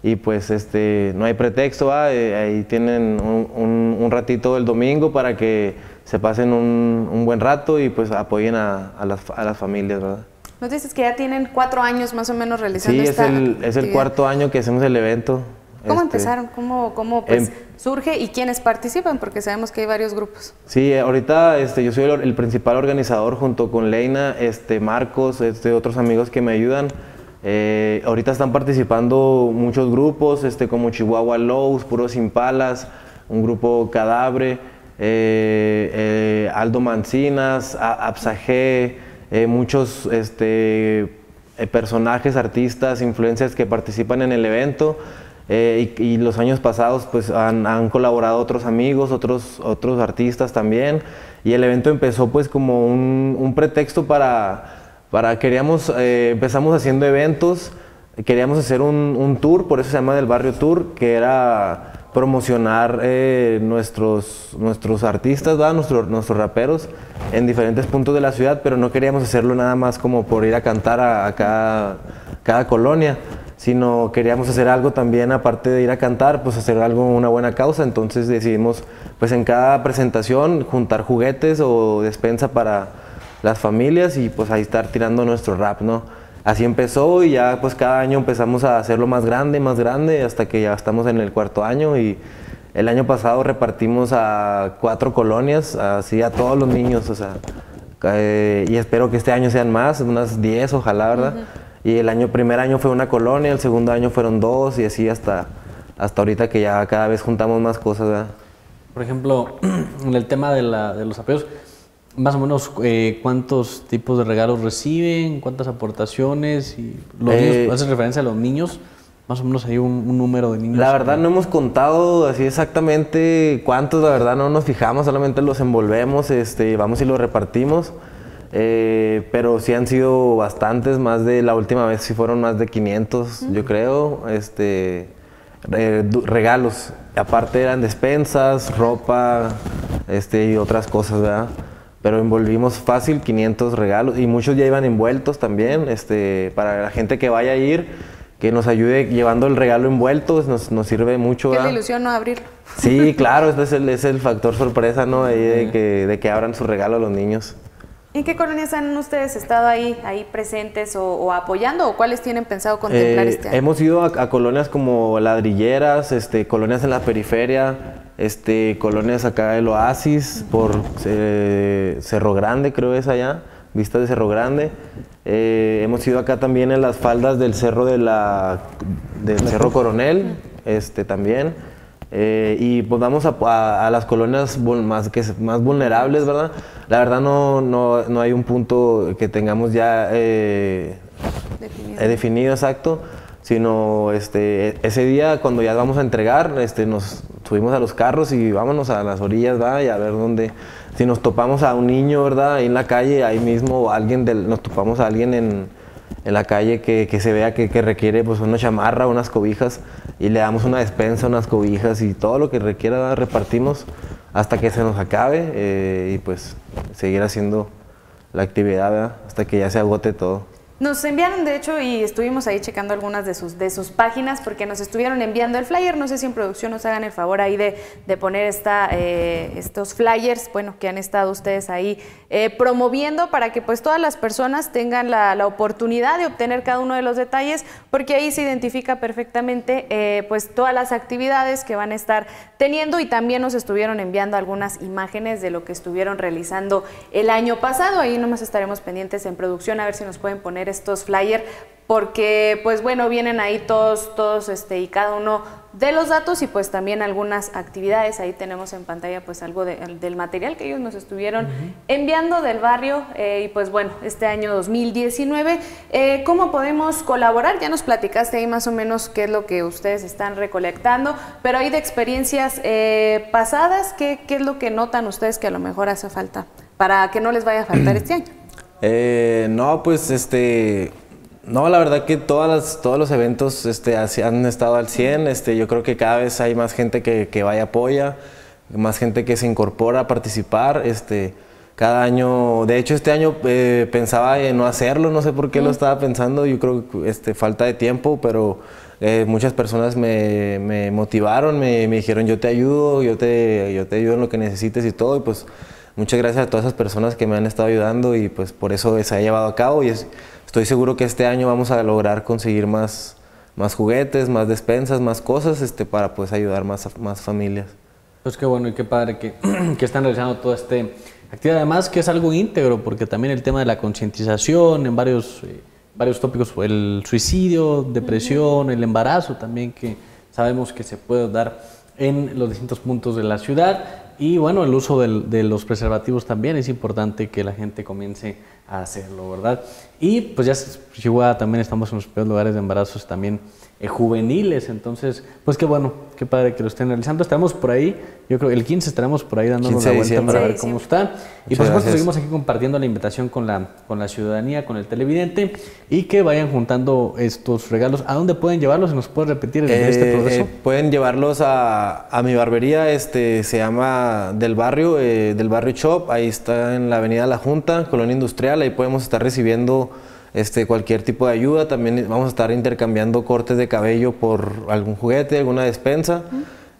Y pues este, no hay pretexto, ¿verdad? Eh, ahí tienen un, ratito el domingo para que se pasen un, buen rato y pues apoyen a, las, a las familias. ¿verdad? Nos dices que ya tienen cuatro años más o menos realizando esta es el, es el cuarto año que hacemos el evento. ¿Cómo este, empezaron? ¿Cómo, cómo pues, em, surge y quiénes participan? Porque sabemos que hay varios grupos. Sí, eh, ahorita este, yo soy el, principal organizador junto con Leina, este, Marcos, este, otros amigos que me ayudan. Eh, ahorita están participando muchos grupos, este, como Chihuahua Lows, Puros Palas, un grupo Cadabre, eh, Aldo Mancinas, Absagé eh, muchos este, eh, personajes, artistas, influencias que participan en el evento. Eh, y, los años pasados pues han, han, colaborado otros amigos, otros, otros artistas también. Y el evento empezó pues como un, un pretexto para, para queríamos, empezamos haciendo eventos, queríamos hacer un, un tour, por eso se llama del barrio tour, que era promocionar eh, nuestros, nuestros artistas, nuestros, nuestros raperos en diferentes puntos de la ciudad, pero no queríamos hacerlo nada más como por ir a cantar a, cada, cada, colonia, sino queríamos hacer algo también, aparte de ir a cantar, pues hacer algo, una buena causa, entonces decidimos pues en cada presentación juntar juguetes o despensa para las familias y pues ahí estar tirando nuestro rap, ¿no? así empezó y ya pues cada año empezamos a hacerlo más grande, más grande, hasta que ya estamos en el cuarto año y el año pasado repartimos a cuatro colonias, así a todos los niños, o sea, eh, y espero que este año sean más, unas diez ojalá, ¿verdad? Y el año, primer año fue una colonia, el segundo año fueron dos y así hasta, hasta ahorita que ya cada vez juntamos más cosas, ¿verdad? Por ejemplo, en el tema de, la, de los apellidos, más o menos, eh, ¿cuántos tipos de regalos reciben? ¿Cuántas aportaciones? Y los niños, eh, referencia a los niños? Más o menos hay un, número de niños. La verdad no hemos contado así exactamente cuántos, la verdad no nos fijamos, solamente los envolvemos, este, vamos y los repartimos. Eh, pero sí han sido bastantes, más de la última vez sí fueron más de 500, yo creo. Este, regalos. Aparte eran despensas, ropa, este y otras cosas, ¿verdad? pero envolvimos fácil 500 regalos y muchos ya iban envueltos también, este, para la gente que vaya a ir, que nos ayude llevando el regalo envuelto, nos, nos sirve mucho. Qué ilusión no abrirlo. Sí, claro, este es el, es el factor sorpresa, ¿no? de, que, de que abran su regalo a los niños. ¿En qué colonias han ustedes estado ahí, ahí presentes o, apoyando o cuáles tienen pensado contemplar eh, este año? Hemos ido a, a, colonias como ladrilleras, este, colonias en la periferia, este, colonias acá del Oasis, por eh, Cerro Grande, creo es allá, vista de Cerro Grande. Eh, hemos ido acá también en las faldas del Cerro de la, del Cerro Coronel, este, también. Eh, y podamos pues, vamos a, las colonias más, que, más vulnerables, ¿verdad? La verdad no, no, hay un punto que tengamos ya definido. definido. exacto, sino este, e, ese día cuando ya vamos a entregar, este, nos, subimos a los carros y vámonos a las orillas, ¿verdad? Y a ver dónde, si nos topamos a un niño, ¿verdad? Ahí en la calle, ahí mismo, alguien del, nos topamos a alguien en, la calle que, se vea que, requiere pues una chamarra, unas cobijas, y le damos una despensa, unas cobijas y todo lo que requiera repartimos hasta que se nos acabe eh, y pues seguir haciendo la actividad, ¿verdad? Hasta que ya se agote todo. Nos enviaron, de hecho, y estuvimos ahí checando algunas de sus, de sus páginas porque nos estuvieron enviando el flyer. No sé si en producción nos hagan el favor ahí de, poner esta, eh, estos flyers, bueno, que han estado ustedes ahí eh, promoviendo para que pues todas las personas tengan la, oportunidad de obtener cada uno de los detalles porque ahí se identifica perfectamente eh, pues todas las actividades que van a estar teniendo y también nos estuvieron enviando algunas imágenes de lo que estuvieron realizando el año pasado. Ahí nomás estaremos pendientes en producción a ver si nos pueden poner estos flyers porque pues bueno, vienen ahí todos, todos este, y cada uno de los datos y pues también algunas actividades. Ahí tenemos en pantalla pues algo del material que ellos nos estuvieron enviando del barrio eh, y pues bueno, este año 2019. Eh, ¿Cómo podemos colaborar? Ya nos platicaste ahí más o menos qué es lo que ustedes están recolectando, pero ahí de experiencias eh, pasadas, ¿qué, ¿qué es lo que notan ustedes que a lo mejor hace falta para que no les vaya a faltar este año? Eh, no, pues este. No, la verdad que todas todos los eventos este, han estado al 100. Este, yo creo que cada vez hay más gente que, que va y apoya, más gente que se incorpora a participar. Este, cada año, de hecho este año eh, pensaba en no hacerlo, no sé por qué lo estaba pensando, yo creo que este, falta de tiempo, pero eh, muchas personas me, motivaron, me, dijeron yo te ayudo, yo te, yo te ayudo en lo que necesites y todo, y pues muchas gracias a todas esas personas que me han estado ayudando y pues por eso se ha llevado a cabo y estoy seguro que este año vamos a lograr conseguir más, más juguetes, más despensas, más cosas este, para pues ayudar más, a, más familias. Pues qué bueno y qué padre que, están realizando todo este actividad. Además que es algo íntegro porque también el tema de la concientización en varios, eh, varios tópicos, el suicidio, depresión, el embarazo también que sabemos que se puede dar en los distintos puntos de la ciudad. Y bueno, el uso de los preservativos también es importante que la gente comience a hacerlo, ¿verdad? Y pues ya Chihuahua pues también estamos en los peores lugares de embarazos también eh, juveniles. Entonces, pues qué bueno, qué padre que lo estén realizando. Estamos por ahí, yo creo el 15 estaremos por ahí dándonos la vuelta para ver cómo está. y por supuesto seguimos aquí compartiendo la invitación con la, con la ciudadanía, con el televidente y que vayan juntando estos regalos. ¿A dónde pueden llevarlos? ¿Nos puede repetir este eh, proceso? Eh, pueden llevarlos a, a, mi barbería, este se llama Del Barrio, del Barrio Shop, ahí está en la Avenida La Junta, Colonia Industrial, ahí podemos estar recibiendo este, cualquier tipo de ayuda. También vamos a estar intercambiando cortes de cabello por algún juguete, alguna despensa.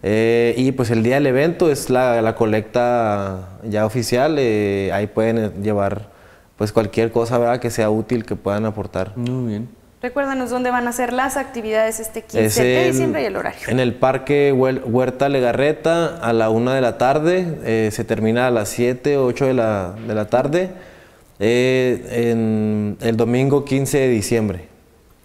Eh, y pues el día del evento es la, la colecta ya oficial. Eh, ahí pueden eh, llevar pues cualquier cosa ¿verdad? que sea útil, que puedan aportar. Muy bien. Recuérdanos dónde van a ser las actividades este 15 de diciembre y el horario. En el Parque Huerta Legarreta a la 1 de la tarde, se termina a las 7 o 8 de la, de la tarde. Eh, en el domingo 15 de diciembre.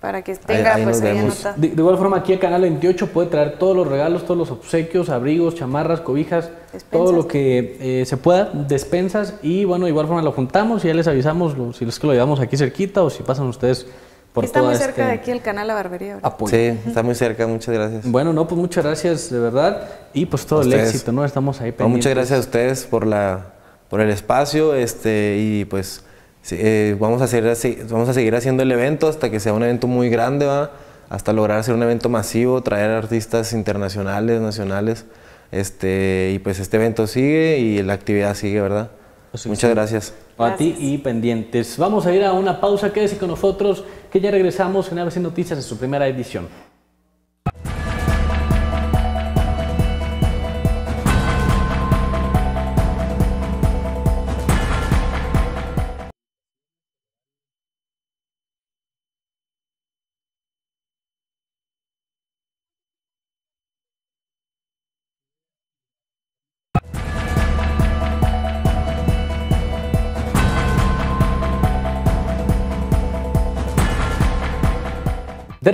Para que tenga, pues anota. De, igual forma, aquí el Canal 28 puede traer todos los regalos, todos los obsequios, abrigos, chamarras, cobijas, todo lo que eh, se pueda, despensas. Y bueno, de igual forma lo juntamos y ya les avisamos los si es que lo llevamos aquí cerquita o si pasan ustedes por está muy este cerca de aquí el canal La Barbería. Sí, está muy cerca, muchas gracias. Bueno, no, pues muchas gracias de verdad y pues todo el éxito, ¿no? Estamos ahí pendientes. muchas gracias a ustedes por la por el espacio este y pues eh, vamos, a vamos a seguir haciendo el evento hasta que sea un evento muy grande, ¿va? hasta lograr hacer un evento masivo, traer artistas internacionales, nacionales. Este, y pues este evento sigue y la actividad sigue, ¿verdad? Muchas gracias. A ti y pendientes. Vamos a ir a una pausa, quédese con nosotros, que ya regresamos en ABC Noticias en su primera edición.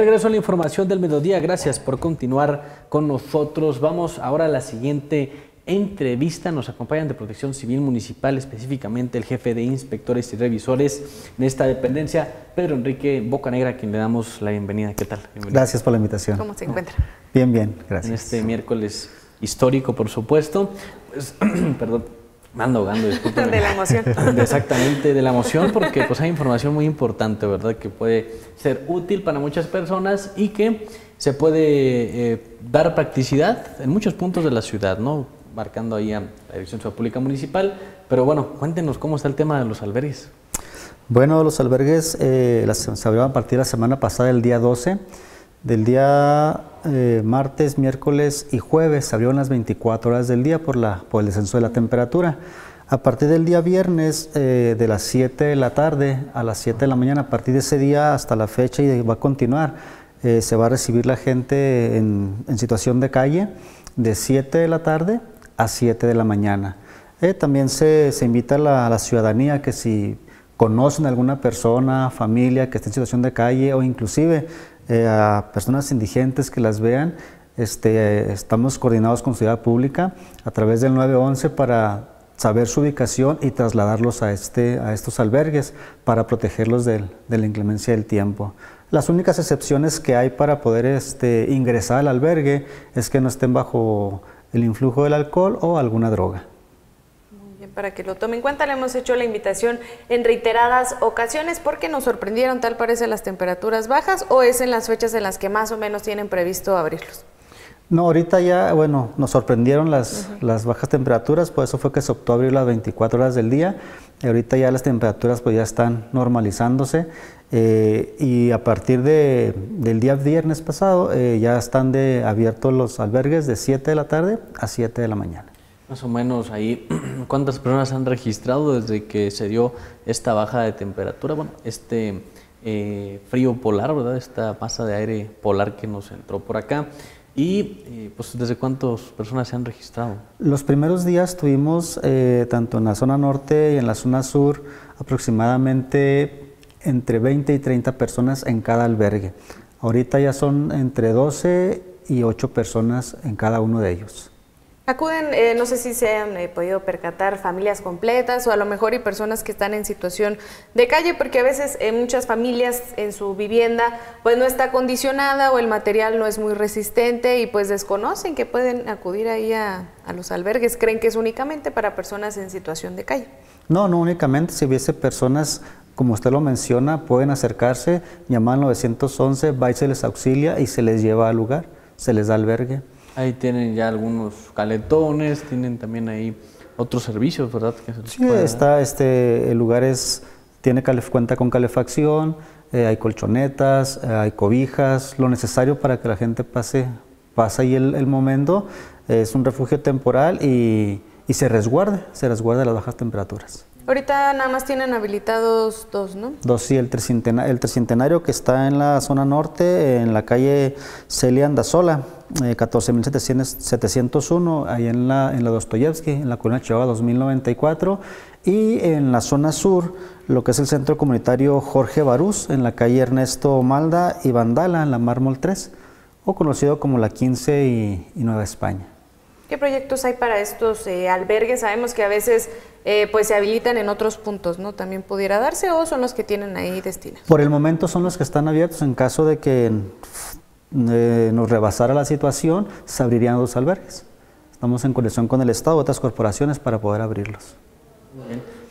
regreso a la información del mediodía. Gracias por continuar con nosotros. Vamos ahora a la siguiente entrevista. Nos acompañan de Protección Civil Municipal, específicamente el jefe de inspectores y revisores en esta dependencia, Pedro Enrique Bocanegra, a quien le damos la bienvenida. ¿Qué tal? Gracias por la invitación. ¿Cómo se encuentra? Bien, bien, gracias. En este miércoles histórico, por supuesto. Pues, perdón me ando disculpen. De la emoción. Exactamente, de la emoción, porque pues hay información muy importante, ¿verdad? Que puede ser útil para muchas personas y que se puede eh, dar practicidad en muchos puntos de la ciudad, ¿no? Marcando ahí a la Dirección Ciudad Pública Municipal. Pero bueno, cuéntenos cómo está el tema de los albergues. Bueno, los albergues eh, se abrieron a partir de la semana pasada, el día 12. Del día eh, martes, miércoles y jueves abrieron las 24 horas del día por, la, por el descenso de la temperatura. A partir del día viernes, eh, de las 7 de la tarde a las 7 de la mañana, a partir de ese día hasta la fecha y va a continuar, eh, se va a recibir la gente en, situación de calle de 7 de la tarde a 7 de la mañana. también se, invita a la, a ciudadanía que si conocen alguna persona, familia que esté en situación de calle o inclusive eh, a personas indigentes que las vean. Este, estamos coordinados con Ciudad Pública a través del 911 para saber su ubicación y trasladarlos a, este, a estos albergues para protegerlos del, de la inclemencia del tiempo. Las únicas excepciones que hay para poder este, ingresar al albergue es que no estén bajo el influjo del alcohol o alguna droga para que lo tome en cuenta. Le hemos hecho la invitación en reiteradas ocasiones porque nos sorprendieron, tal parece, las temperaturas bajas o es en las fechas en las que más o menos tienen previsto abrirlos. No, ahorita ya, bueno, nos sorprendieron las, las bajas temperaturas, por eso fue que se optó a abrir las 24 horas del día. Y ahorita ya las temperaturas pues ya están normalizándose eh, y a partir de, del día viernes pasado eh, ya están de, abiertos los albergues de 7 de la tarde a 7 de la mañana. Más o menos ahí, ¿cuántas personas han registrado desde que se dio esta baja de temperatura? Bueno, este eh, frío polar, ¿verdad? Esta masa de aire polar que nos entró por acá. ¿Y eh, pues desde cuántas personas se han registrado? Los primeros días tuvimos, eh, tanto en la zona norte y en la zona sur, aproximadamente entre 20 y 30 personas en cada albergue. Ahorita ya son entre 12 y 8 personas en cada uno de ellos. Acuden, eh, no sé si se han eh, podido percatar familias completas o a lo mejor y personas que están en situación de calle, porque a veces en eh, muchas familias en su vivienda pues no está acondicionada o el material no es muy resistente y pues desconocen que pueden acudir ahí a, a los albergues, creen que es únicamente para personas en situación de calle. No, no únicamente, si hubiese personas como usted lo menciona, pueden acercarse, llamar 911, va y se les auxilia y se les lleva al lugar, se les da albergue. Ahí tienen ya algunos caletones, tienen también ahí otros servicios, ¿verdad? Que sí, está, este, el lugar es, tiene calef, cuenta con calefacción, eh, hay colchonetas, eh, hay cobijas, lo necesario para que la gente pase, pasa ahí el, momento. Es un refugio temporal y, y se resguarde, se resguarda las bajas temperaturas. Ahorita nada más tienen habilitados dos, ¿no? Dos, sí, el tricentenario, el tricentenario que está en la zona norte, en la calle Celia Andazola, eh, 14.701, ahí en la, en la Dostoyevsky, en la colonia Chihuahua 2094, y en la zona sur, lo que es el centro comunitario Jorge Barús, en la calle Ernesto Malda y Vandala, en la Mármol 3, o conocido como la 15 y, Nueva España. ¿Qué proyectos hay para estos eh, albergues? Sabemos que a veces eh, pues se habilitan en otros puntos, ¿no? También pudiera darse o son los que tienen ahí destino? Por el momento son los que están abiertos. En caso de que eh, nos rebasara la situación, se abrirían dos albergues. Estamos en conexión con el Estado, otras corporaciones para poder abrirlos.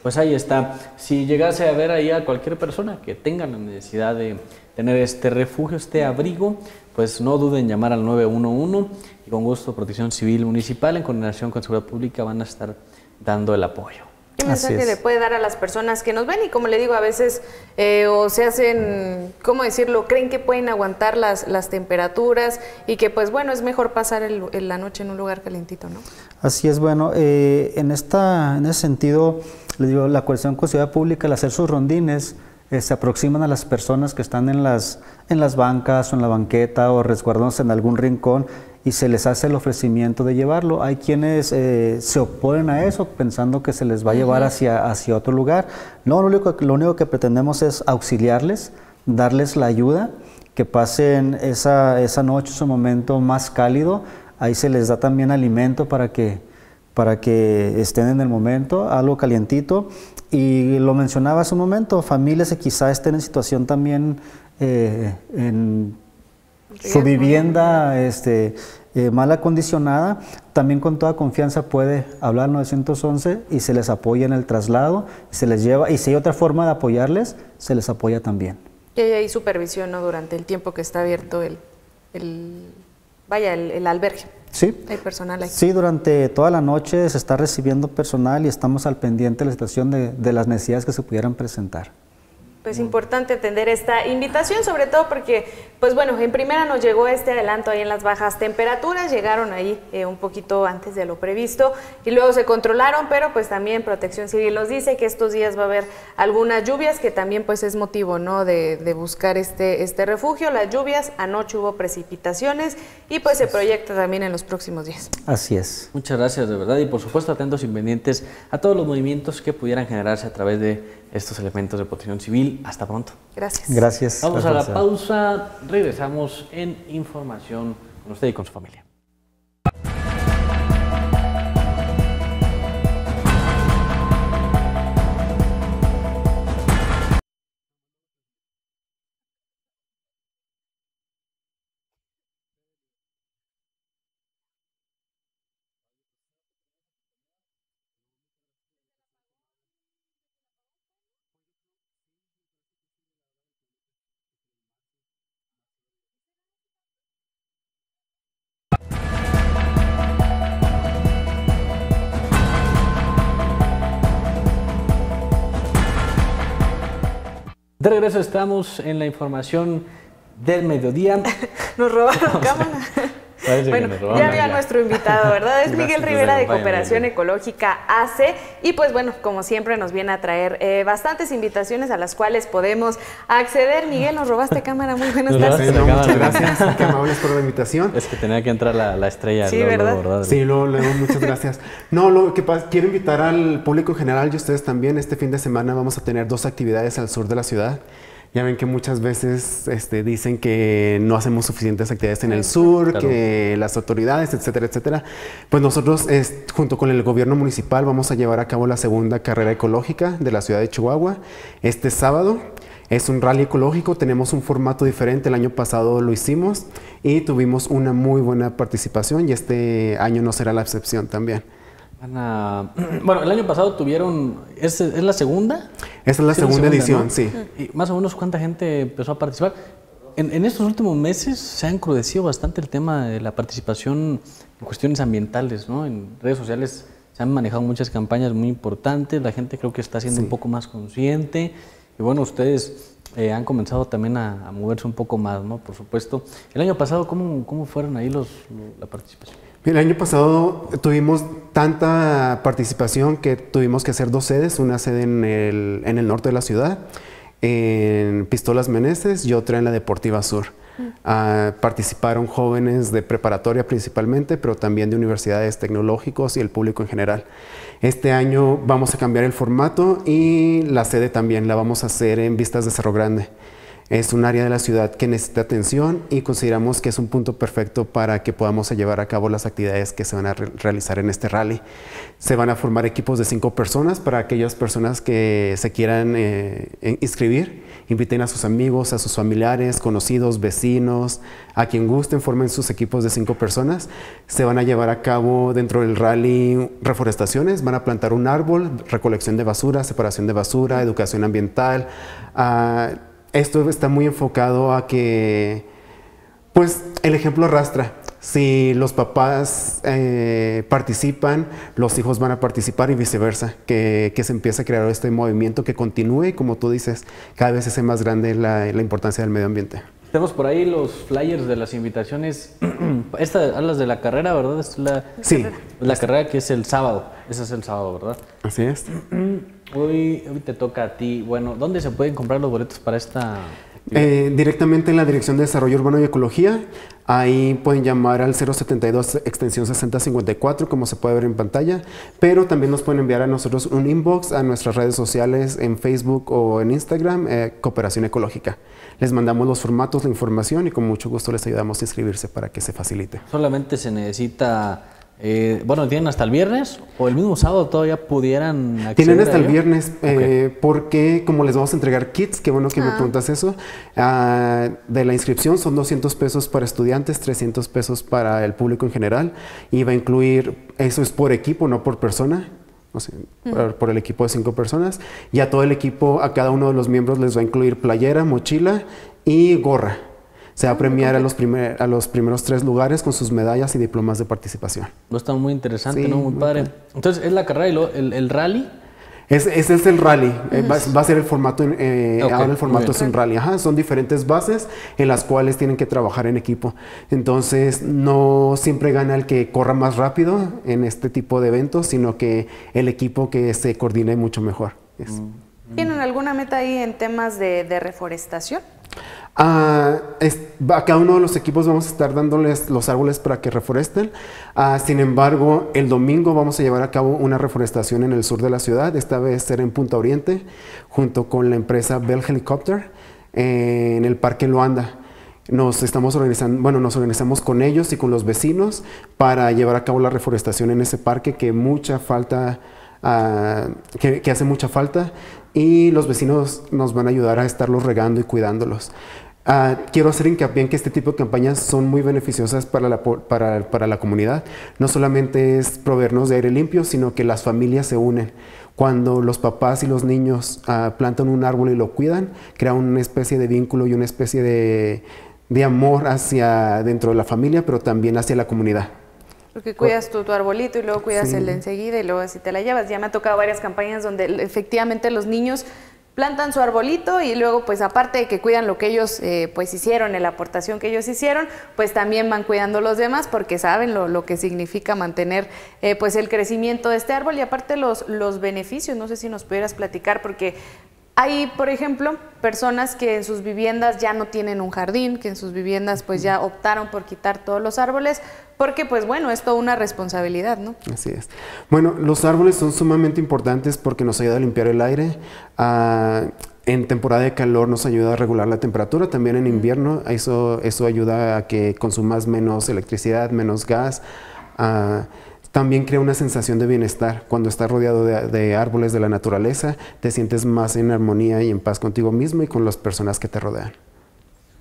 Pues ahí está. Si llegase a ver ahí a cualquier persona que tenga la necesidad de tener este refugio, este abrigo, pues no duden en llamar al 911 y con gusto Protección Civil Municipal en coordinación con Seguridad Pública van a estar dando el apoyo. ¿Qué mensaje le puede dar a las personas que nos ven y como le digo, a veces eh, o se hacen, ¿cómo decirlo? Creen que pueden aguantar las, las temperaturas y que pues bueno, es mejor pasar el, la noche en un lugar calentito, ¿no? Así es, bueno, eh, en, esta, en ese sentido, les digo, la cuestión con Ciudad Pública, al hacer sus rondines, eh, se aproximan a las personas que están en las, en las bancas o en la banqueta o resguardándose en algún rincón y se les hace el ofrecimiento de llevarlo. Hay quienes eh, se oponen a eso pensando que se les va a llevar hacia, hacia otro lugar. No, lo único, lo único que pretendemos es auxiliarles, darles la ayuda, que pasen esa, esa noche, su momento más cálido. Ahí se les da también alimento para que, para que estén en el momento, algo calientito. Y lo mencionaba hace un momento, familias que quizá estén en situación también eh, en su vivienda este, eh, mal acondicionada, también con toda confianza puede hablar 911 y se les apoya en el traslado, se les lleva, y si hay otra forma de apoyarles, se les apoya también. Y hay supervisión ¿no? durante el tiempo que está abierto el, vaya, el, albergue. Sí. Hay personal ahí. Sí, durante toda la noche se está recibiendo personal y estamos al pendiente de la situación de las necesidades que se pudieran presentar pues importante atender esta invitación, sobre todo porque, pues bueno, en primera nos llegó este adelanto ahí en las bajas temperaturas, llegaron ahí eh, un poquito antes de lo previsto y luego se controlaron, pero pues también Protección Civil nos dice que estos días va a haber algunas lluvias, que también pues es motivo, ¿no?, de, buscar este, este refugio, las lluvias, anoche hubo precipitaciones y pues se proyecta también en los próximos días. Así es. Muchas gracias, de verdad, y por supuesto atentos y pendientes a todos los movimientos que pudieran generarse a través de estos elementos de protección civil. Hasta pronto. Gracias. Gracias. Vamos a la pausa. Regresamos en información con usted y con su familia. regreso estamos en la información del mediodía. Nos robaron cámara bueno, ya había nuestro invitado, ¿verdad? Es Miguel Rivera de Cooperación Ecológica AC. Y pues bueno, como siempre nos viene a traer eh, bastantes invitaciones a las cuales podemos acceder. Miguel, nos robaste cámara, muy buenas tardes. muchas gracias, que por la invitación. Es que tenía que entrar la, estrella. Sí, ¿verdad? Sí, luego, muchas gracias. No, lo que pasa, quiero invitar al público en general y ustedes también. Este fin de semana vamos a tener dos actividades al sur de la ciudad. Ya ven que muchas veces este, dicen que no hacemos suficientes actividades en el sur, que las autoridades, etcétera, etcétera. Pues nosotros, es, junto con el gobierno municipal, vamos a llevar a cabo la segunda carrera ecológica de la ciudad de Chihuahua este sábado. Es un rally ecológico, tenemos un formato diferente, el año pasado lo hicimos y tuvimos una muy buena participación y este año no será la excepción también. Bueno, el año pasado tuvieron, ¿es, es la segunda? Esta es la segunda, edición, sí. ¿Y más o menos cuánta gente empezó a participar? En, estos últimos meses se ha encrudecido bastante el tema de la participación en cuestiones ambientales, ¿no? En redes sociales se han manejado muchas campañas muy importantes, la gente creo que está siendo un poco más consciente y bueno, ustedes eh, han comenzado también a, moverse un poco más, ¿no? Por supuesto. El año pasado, ¿cómo, cómo fueron ahí los la participación? El año pasado tuvimos tanta participación que tuvimos que hacer dos sedes, una sede en el, norte de la ciudad, en Pistolas Meneses y otra en la Deportiva Sur. Mm. Ah, participaron jóvenes de preparatoria principalmente, pero también de universidades tecnológicos y el público en general. Este año vamos a cambiar el formato y la sede también la vamos a hacer en Vistas de Cerro Grande es un área de la ciudad que necesita atención y consideramos que es un punto perfecto para que podamos llevar a cabo las actividades que se van a realizar en este rally. Se van a formar equipos de cinco personas para aquellas personas que se quieran eh, inscribir. Inviten a sus amigos, a sus familiares, conocidos, vecinos, a quien gusten, formen sus equipos de cinco personas. Se van a llevar a cabo dentro del rally reforestaciones, van a plantar un árbol, recolección de basura, separación de basura, educación ambiental, ah, esto está muy enfocado a que, pues el ejemplo arrastra. Si los papás eh, participan, los hijos van a participar y viceversa, que, se empiece a crear este movimiento que continúe y como tú dices, cada vez es más grande la, importancia del medio ambiente. Tenemos por ahí los flyers de las invitaciones. Esta las de la carrera, ¿verdad? sí. La carrera que es el sábado. Ese es el sábado, ¿verdad? Así es. Hoy, te toca a ti. Bueno, ¿dónde se pueden comprar los boletos para esta eh, directamente en la Dirección de Desarrollo Urbano y Ecología. Ahí pueden llamar al 072 extensión 6054, como se puede ver en pantalla. Pero también nos pueden enviar a nosotros un inbox a nuestras redes sociales en Facebook o en Instagram, eh, Cooperación Ecológica. Les mandamos los formatos, la información y con mucho gusto les ayudamos a inscribirse para que se facilite. Solamente se necesita eh, bueno, ¿tienen hasta el viernes o el mismo sábado todavía pudieran acceder Tienen hasta el viernes eh, porque como les vamos a entregar kits, qué bueno que me ah. preguntas eso, ah, de la inscripción son 200 pesos para estudiantes, 300 pesos para el público en general y va a incluir, eso es por equipo, no por persona, mm. por, el equipo de cinco personas y a todo el equipo, a cada uno de los miembros les va a incluir playera, mochila y gorra. Se va a ah, premiar a los, primer, a los primeros tres lugares con sus medallas y diplomas de participación. No está muy interesante, ¿no? Muy, padre. Entonces, es la carrera y el, el, rally. Es, ese es el rally, eh, va, a ser el formato, eh, ahora el formato es un rally, Ajá, son diferentes bases en las cuales tienen que trabajar en equipo. Entonces, no siempre gana el que corra más rápido en este tipo de eventos, sino que el equipo que se coordine mucho mejor. Mm, mm. ¿Tienen alguna meta ahí en temas de, de reforestación? Ah, a cada uno de los equipos vamos a estar dándoles los árboles para que reforesten. Ah, sin embargo, el domingo vamos a llevar a cabo una reforestación en el sur de la ciudad, esta vez será en Punta Oriente, junto con la empresa Bell Helicopter, eh, en el Parque Luanda. Nos estamos organizando, bueno, nos organizamos con ellos y con los vecinos para llevar a cabo la reforestación en ese parque que mucha falta ah, que, hace mucha falta y los vecinos nos van a ayudar a estarlos regando y cuidándolos. Ah, quiero hacer hincapié en que este tipo de campañas son muy beneficiosas para la, para, la comunidad. No solamente es proveernos de aire limpio, sino que las familias se unen. Cuando los papás y los niños ah, plantan un árbol y lo cuidan, crea una especie de vínculo y una especie de, amor hacia dentro de la familia, pero también hacia la comunidad. Porque cuidas tu, tu arbolito y luego cuidas el enseguida y luego así te la llevas. Ya me ha tocado varias campañas donde efectivamente los niños plantan su arbolito y luego pues aparte de que cuidan lo que ellos eh, pues hicieron, la aportación que ellos hicieron, pues también van cuidando los demás porque saben lo, que significa mantener eh, pues el crecimiento de este árbol y aparte los, los beneficios, no sé si nos pudieras platicar porque hay, por ejemplo, personas que en sus viviendas ya no tienen un jardín, que en sus viviendas pues ya optaron por quitar todos los árboles, porque pues bueno, es toda una responsabilidad, ¿no? Así es. Bueno, los árboles son sumamente importantes porque nos ayuda a limpiar el aire, ah, en temporada de calor nos ayuda a regular la temperatura, también en invierno eso, eso ayuda a que consumas menos electricidad, menos gas. Ah, también crea una sensación de bienestar. Cuando estás rodeado de, árboles de la naturaleza, te sientes más en armonía y en paz contigo mismo y con las personas que te rodean.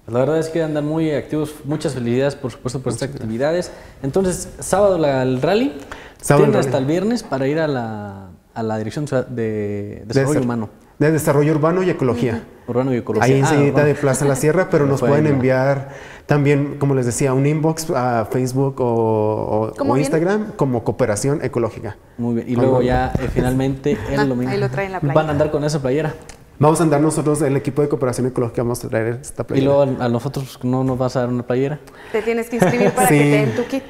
La verdad es que andan muy activos. Muchas felicidades, por supuesto, por estas actividades. Entonces, sábado el rally. Sábado hasta el viernes para ir a la, Dirección de Desarrollo Humano de Desarrollo Urbano y Ecología. Urbano y Ecología. Ahí ah, enseguida de Plaza La Sierra, pero nos pueden enviar también, como les decía, un inbox a Facebook o, Instagram como Cooperación Ecológica. Muy bien. Y luego ya eh, finalmente el ah, domingo. Ahí lo traen la Van a andar con esa playera. Vamos a andar nosotros, el equipo de cooperación ecológica, vamos a traer esta playera. Y luego a, nosotros no nos vas a dar una playera. Te tienes que inscribir para que te den tu kit.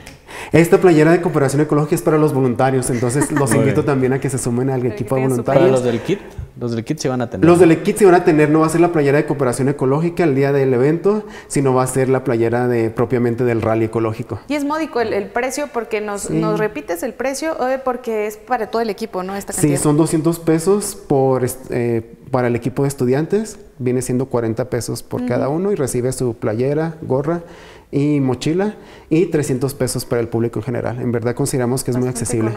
Esta playera de cooperación ecológica es para los voluntarios, entonces los invito también a que se sumen al equipo de voluntarios. ¿Para los del kit? Los del kit se van a tener. Los del kit se van a tener, no va a ser la playera de cooperación ecológica el día del evento, sino va a ser la playera de propiamente del rally ecológico. Y es módico el, precio porque nos, repites el precio porque es para todo el equipo, ¿no? Esta Sí, son 200 pesos por, eh, para el equipo de estudiantes, viene siendo 40 pesos por cada uno y recibe su playera, gorra y mochila y 300 pesos para el público en general. En verdad consideramos que es muy accesible.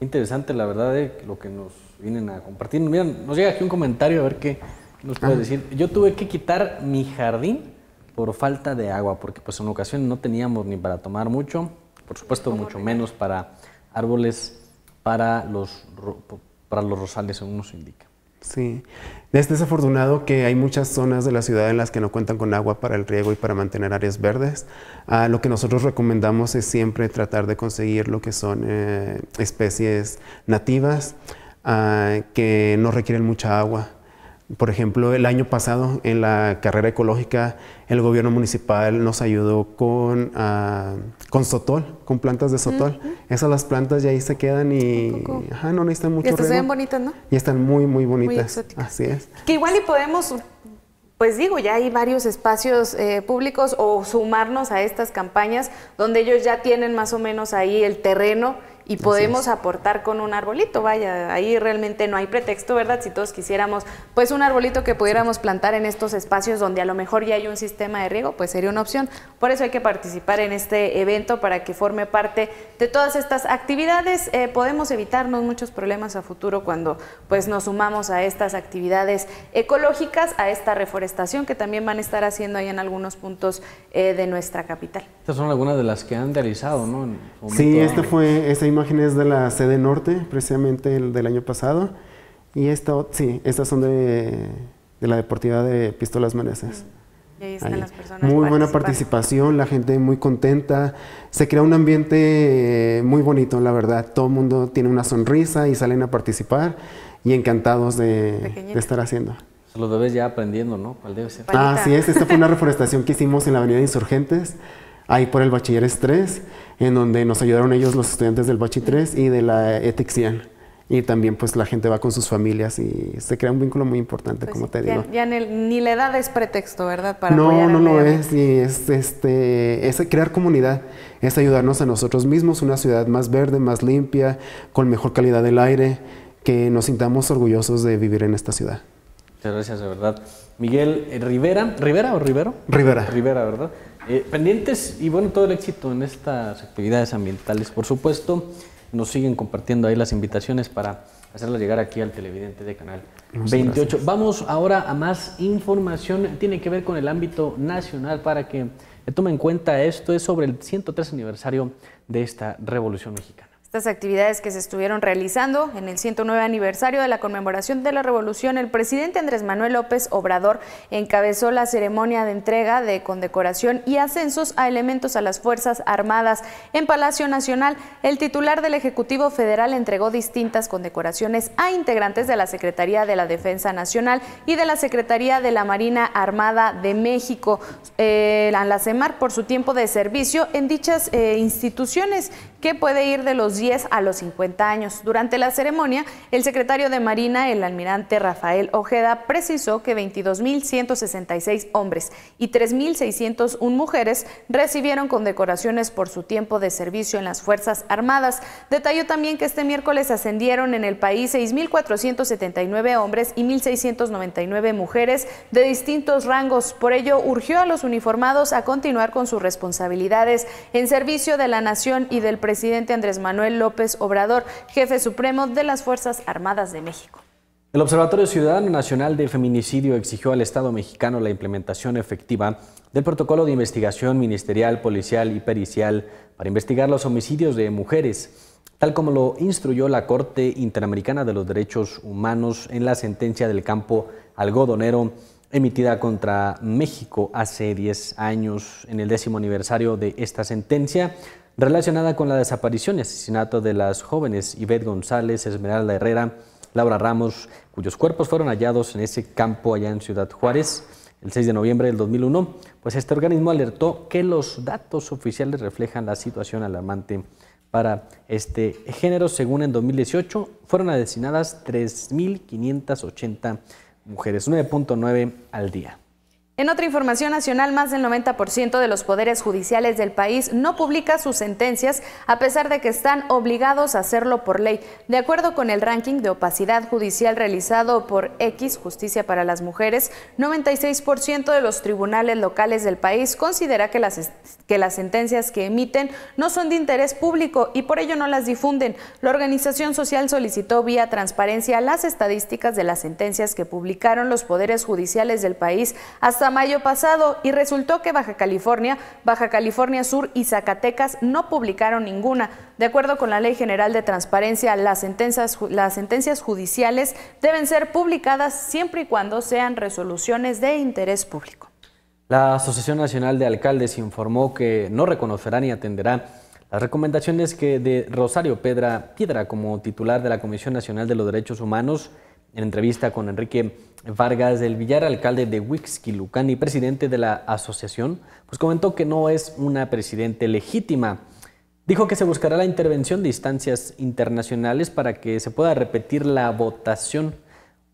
Interesante la verdad de eh, lo que nos vienen a compartir. Miren, nos llega aquí un comentario a ver qué nos puede decir. Yo tuve que quitar mi jardín por falta de agua, porque pues en ocasiones no teníamos ni para tomar mucho, por supuesto mucho menos para árboles, para los, para los rosales, según nos indica. Sí. Es este desafortunado que hay muchas zonas de la ciudad en las que no cuentan con agua para el riego y para mantener áreas verdes. Ah, lo que nosotros recomendamos es siempre tratar de conseguir lo que son eh, especies nativas ah, que no requieren mucha agua. Por ejemplo, el año pasado en la carrera ecológica, el gobierno municipal nos ayudó con, ah, con sotol, con plantas de sotol. Esas las plantas ya ahí se quedan y ajá, no necesitan mucho. Y estas se ven bonitas, ¿no? Y están muy, muy bonitas. Así es. Que igual y podemos, pues digo, ya hay varios espacios eh, públicos o sumarnos a estas campañas donde ellos ya tienen más o menos ahí el terreno y podemos aportar con un arbolito, vaya, ahí realmente no hay pretexto, ¿verdad? Si todos quisiéramos, pues un arbolito que pudiéramos plantar en estos espacios donde a lo mejor ya hay un sistema de riego, pues sería una opción. Por eso hay que participar en este evento para que forme parte de todas estas actividades. Eh, podemos evitarnos muchos problemas a futuro cuando pues nos sumamos a estas actividades ecológicas, a esta reforestación que también van a estar haciendo ahí en algunos puntos eh, de nuestra capital. Estas son algunas de las que han realizado, ¿no? sí, este fue, esta imágenes de la sede norte, precisamente el del año pasado. Y esta, sí, estas son de, la Deportiva de Pistolas maneces mm, Muy buena participación, la gente muy contenta. Se crea un ambiente eh, muy bonito, la verdad. Todo el mundo tiene una sonrisa y salen a participar y encantados de, estar haciendo. Los bebés ya aprendiendo, ¿no? Ah, así es. Esta fue una reforestación que hicimos en la Avenida Insurgentes, ahí por el bachiller 3 en donde nos ayudaron ellos los estudiantes del Bachi 3 y de la ETIXIAN. Y también pues la gente va con sus familias y se crea un vínculo muy importante, pues como te digo. Ya, ni la edad es pretexto, ¿verdad? Para no, no, no es, es, este, es crear comunidad, es ayudarnos a nosotros mismos, una ciudad más verde, más limpia, con mejor calidad del aire, que nos sintamos orgullosos de vivir en esta ciudad. Muchas gracias, de verdad. Miguel eh, Rivera, ¿Rivera o Rivero? Rivera. Rivera, ¿verdad? Eh, pendientes y bueno, todo el éxito en estas actividades ambientales, por supuesto. Nos siguen compartiendo ahí las invitaciones para hacerlas llegar aquí al televidente de Canal 28. Vamos ahora a más información, tiene que ver con el ámbito nacional para que tomen en cuenta esto, es sobre el 103 aniversario de esta Revolución Mexicana. Estas actividades que se estuvieron realizando en el 109 aniversario de la conmemoración de la Revolución, el presidente Andrés Manuel López Obrador encabezó la ceremonia de entrega de condecoración y ascensos a elementos a las Fuerzas Armadas. En Palacio Nacional, el titular del Ejecutivo Federal entregó distintas condecoraciones a integrantes de la Secretaría de la Defensa Nacional y de la Secretaría de la Marina Armada de México, eh, la por su tiempo de servicio en dichas eh, instituciones que puede ir de los 10 a los 50 años. Durante la ceremonia, el secretario de Marina, el almirante Rafael Ojeda, precisó que 22.166 hombres y 3.601 mujeres recibieron condecoraciones por su tiempo de servicio en las Fuerzas Armadas. Detalló también que este miércoles ascendieron en el país 6.479 hombres y 1.699 mujeres de distintos rangos. Por ello, urgió a los uniformados a continuar con sus responsabilidades en servicio de la nación y del presidente Andrés Manuel López Obrador, jefe supremo de las Fuerzas Armadas de México. El Observatorio Ciudadano Nacional de Feminicidio exigió al Estado mexicano la implementación efectiva del protocolo de investigación ministerial, policial y pericial para investigar los homicidios de mujeres, tal como lo instruyó la Corte Interamericana de los Derechos Humanos en la sentencia del campo algodonero emitida contra México hace 10 años en el décimo aniversario de esta sentencia relacionada con la desaparición y asesinato de las jóvenes Ivette González, Esmeralda Herrera, Laura Ramos, cuyos cuerpos fueron hallados en ese campo allá en Ciudad Juárez el 6 de noviembre del 2001, pues este organismo alertó que los datos oficiales reflejan la situación alarmante para este género. Según en 2018, fueron asesinadas 3.580 mujeres, 9.9 al día. En otra información nacional, más del 90% de los poderes judiciales del país no publica sus sentencias a pesar de que están obligados a hacerlo por ley. De acuerdo con el ranking de opacidad judicial realizado por X Justicia para las Mujeres, 96% de los tribunales locales del país considera que las, que las sentencias que emiten no son de interés público y por ello no las difunden. La organización social solicitó vía transparencia las estadísticas de las sentencias que publicaron los poderes judiciales del país hasta mayo pasado y resultó que Baja California, Baja California Sur y Zacatecas no publicaron ninguna. De acuerdo con la Ley General de Transparencia, las sentencias, judiciales deben ser publicadas siempre y cuando sean resoluciones de interés público. La Asociación Nacional de Alcaldes informó que no reconocerá ni atenderá las recomendaciones que de Rosario Pedra Piedra como titular de la Comisión Nacional de los Derechos Humanos en entrevista con Enrique Vargas del Villar, alcalde de Huixquilucan y presidente de la asociación, pues comentó que no es una presidente legítima. Dijo que se buscará la intervención de instancias internacionales para que se pueda repetir la votación.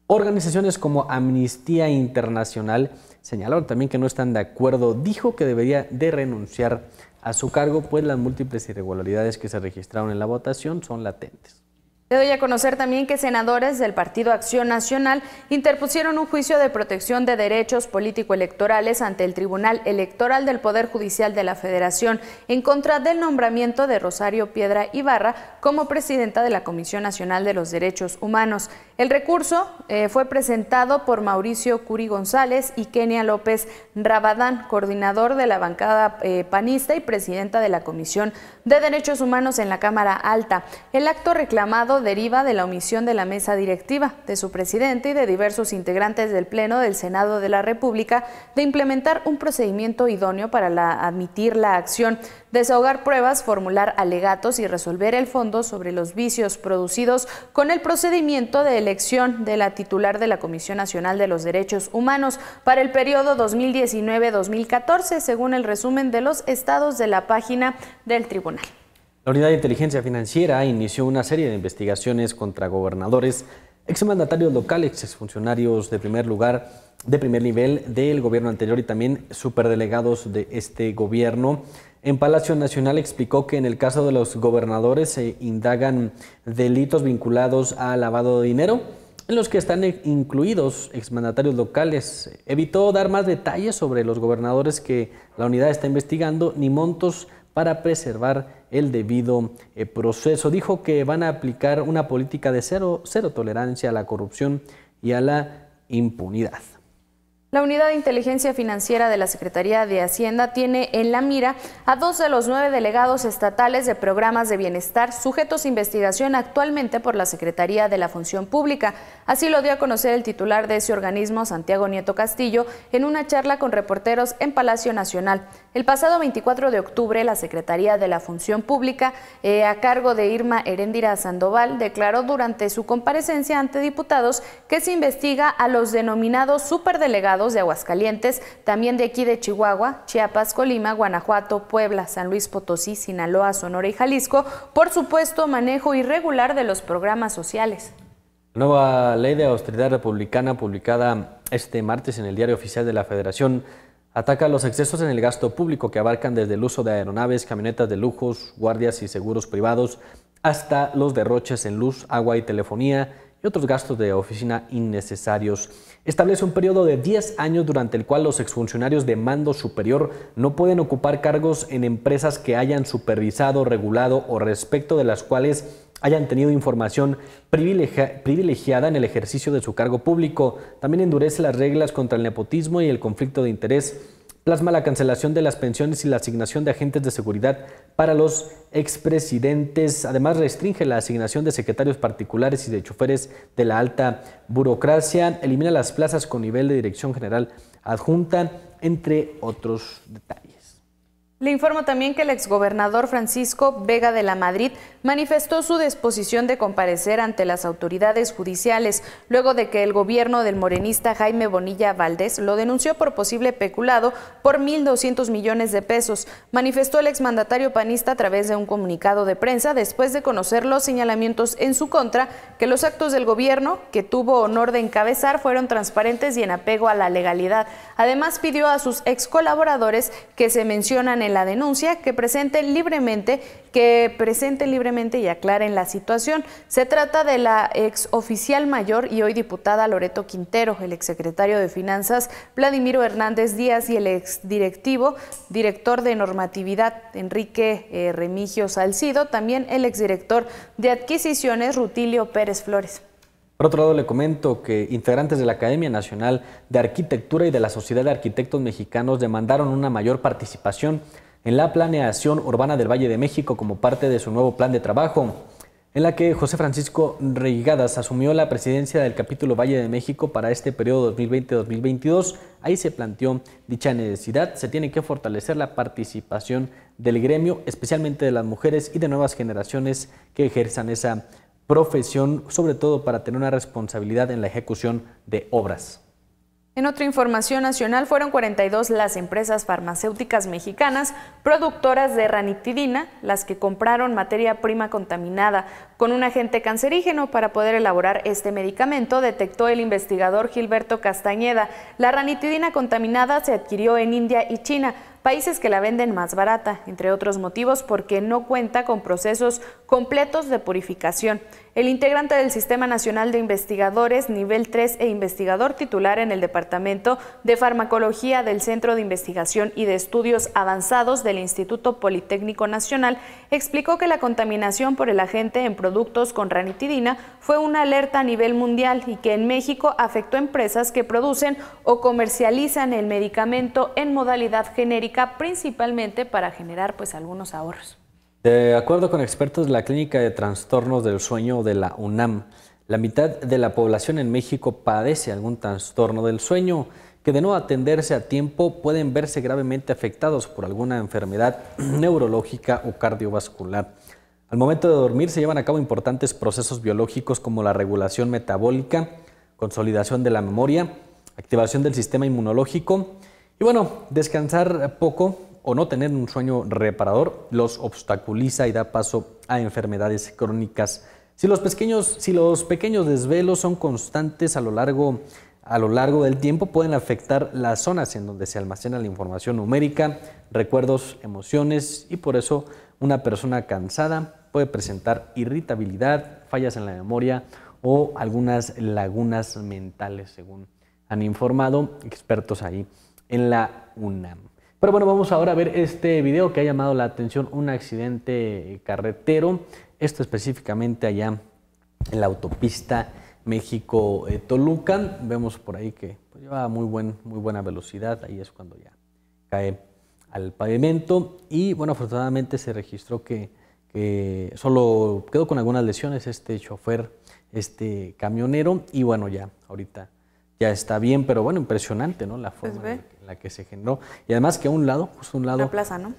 Organizaciones como Amnistía Internacional señalaron también que no están de acuerdo. Dijo que debería de renunciar a su cargo, pues las múltiples irregularidades que se registraron en la votación son latentes. Le doy a conocer también que senadores del Partido Acción Nacional interpusieron un juicio de protección de derechos político-electorales ante el Tribunal Electoral del Poder Judicial de la Federación en contra del nombramiento de Rosario Piedra Ibarra como presidenta de la Comisión Nacional de los Derechos Humanos. El recurso eh, fue presentado por Mauricio Curi González y Kenia López Rabadán, coordinador de la bancada eh, panista y presidenta de la Comisión de Derechos Humanos en la Cámara Alta. El acto reclamado deriva de la omisión de la mesa directiva, de su presidente y de diversos integrantes del Pleno del Senado de la República de implementar un procedimiento idóneo para la, admitir la acción, desahogar pruebas, formular alegatos y resolver el fondo sobre los vicios producidos con el procedimiento de elección de la titular de la Comisión Nacional de los Derechos Humanos para el periodo 2019-2014, según el resumen de los estados de la página del tribunal. La Unidad de Inteligencia Financiera inició una serie de investigaciones contra gobernadores, exmandatarios locales, exfuncionarios de primer lugar, de primer nivel del gobierno anterior y también superdelegados de este gobierno en Palacio Nacional explicó que en el caso de los gobernadores se indagan delitos vinculados a lavado de dinero, en los que están e-, incluidos exmandatarios locales. Evitó dar más detalles sobre los gobernadores que la unidad está investigando ni montos para preservar el debido eh, proceso. Dijo que van a aplicar una política de cero, cero tolerancia a la corrupción y a la impunidad. La Unidad de Inteligencia Financiera de la Secretaría de Hacienda tiene en la mira a dos de los nueve delegados estatales de programas de bienestar sujetos a investigación actualmente por la Secretaría de la Función Pública. Así lo dio a conocer el titular de ese organismo, Santiago Nieto Castillo, en una charla con reporteros en Palacio Nacional. El pasado 24 de octubre, la Secretaría de la Función Pública, eh, a cargo de Irma Herendira Sandoval, declaró durante su comparecencia ante diputados que se investiga a los denominados superdelegados de Aguascalientes, también de aquí de Chihuahua, Chiapas, Colima, Guanajuato, Puebla, San Luis Potosí, Sinaloa, Sonora y Jalisco, por supuesto manejo irregular de los programas sociales. Nueva ley de austeridad republicana publicada este martes en el diario oficial de la Federación ataca los excesos en el gasto público que abarcan desde el uso de aeronaves, camionetas de lujos, guardias y seguros privados, hasta los derroches en luz, agua y telefonía y otros gastos de oficina innecesarios. Establece un periodo de 10 años durante el cual los exfuncionarios de mando superior no pueden ocupar cargos en empresas que hayan supervisado, regulado o respecto de las cuales hayan tenido información privilegiada en el ejercicio de su cargo público. También endurece las reglas contra el nepotismo y el conflicto de interés plasma la cancelación de las pensiones y la asignación de agentes de seguridad para los expresidentes. Además, restringe la asignación de secretarios particulares y de choferes de la alta burocracia, elimina las plazas con nivel de dirección general adjunta, entre otros detalles. Le informo también que el exgobernador Francisco Vega de la Madrid manifestó su disposición de comparecer ante las autoridades judiciales luego de que el gobierno del morenista Jaime Bonilla Valdés lo denunció por posible peculado por 1.200 millones de pesos. Manifestó el exmandatario panista a través de un comunicado de prensa después de conocer los señalamientos en su contra que los actos del gobierno que tuvo honor de encabezar fueron transparentes y en apego a la legalidad. Además pidió a sus excolaboradores que se mencionan en la denuncia, que presenten libremente, que presenten libremente y aclaren la situación. Se trata de la ex oficial mayor y hoy diputada Loreto Quintero, el ex secretario de Finanzas Vladimiro Hernández Díaz y el ex directivo director de normatividad Enrique eh, Remigio Salcido, también el ex director de adquisiciones Rutilio Pérez Flores. Por otro lado, le comento que integrantes de la Academia Nacional de Arquitectura y de la Sociedad de Arquitectos Mexicanos demandaron una mayor participación en la planeación urbana del Valle de México como parte de su nuevo plan de trabajo, en la que José Francisco Reigadas asumió la presidencia del capítulo Valle de México para este periodo 2020-2022. Ahí se planteó dicha necesidad, se tiene que fortalecer la participación del gremio, especialmente de las mujeres y de nuevas generaciones que ejerzan esa profesión, sobre todo para tener una responsabilidad en la ejecución de obras. En otra información nacional, fueron 42 las empresas farmacéuticas mexicanas productoras de ranitidina las que compraron materia prima contaminada con un agente cancerígeno para poder elaborar este medicamento, detectó el investigador Gilberto Castañeda. La ranitidina contaminada se adquirió en India y China, países que la venden más barata, entre otros motivos porque no cuenta con procesos completos de purificación. El integrante del Sistema Nacional de Investigadores Nivel 3 e investigador titular en el Departamento de Farmacología del Centro de Investigación y de Estudios Avanzados del Instituto Politécnico Nacional explicó que la contaminación por el agente en productos con ranitidina fue una alerta a nivel mundial y que en México afectó a empresas que producen o comercializan el medicamento en modalidad genérica principalmente para generar pues algunos ahorros. De acuerdo con expertos de la Clínica de Trastornos del Sueño de la UNAM, la mitad de la población en México padece algún trastorno del sueño que de no atenderse a tiempo pueden verse gravemente afectados por alguna enfermedad neurológica o cardiovascular. Al momento de dormir se llevan a cabo importantes procesos biológicos como la regulación metabólica, consolidación de la memoria, activación del sistema inmunológico y bueno, descansar poco o no tener un sueño reparador los obstaculiza y da paso a enfermedades crónicas. Si los pequeños, si los pequeños desvelos son constantes a lo largo a lo largo del tiempo pueden afectar las zonas en donde se almacena la información numérica, recuerdos, emociones y por eso una persona cansada puede presentar irritabilidad, fallas en la memoria o algunas lagunas mentales, según han informado expertos ahí en la UNAM. Pero bueno, vamos ahora a ver este video que ha llamado la atención, un accidente carretero, esto específicamente allá en la autopista México-Toluca. Vemos por ahí que pues, lleva muy, buen, muy buena velocidad, ahí es cuando ya cae al pavimento y bueno, afortunadamente se registró que solo quedó con algunas lesiones este chofer, este camionero y bueno, ya ahorita ya está bien, pero bueno, impresionante, ¿no? La pues forma en, la que se generó. Y además que a un lado, justo a un lado,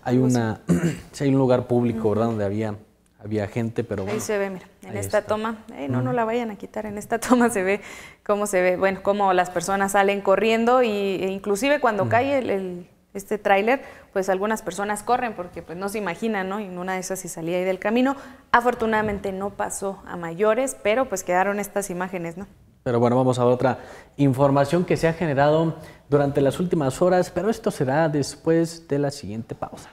hay, una, hay un lugar público, ¿verdad? Donde había, había gente, pero bueno. Ahí se ve, mira, en esta toma, no, no la vayan a quitar, en esta toma se ve cómo se ve, bueno, cómo las personas salen corriendo y, e inclusive cuando cae el, este tráiler, pues algunas personas corren porque pues no se imaginan, ¿no? Y en una de esas si salía ahí del camino. Afortunadamente no pasó a mayores, pero pues quedaron estas imágenes, ¿no? Pero bueno, vamos a otra información que se ha generado durante las últimas horas, pero esto será después de la siguiente pausa.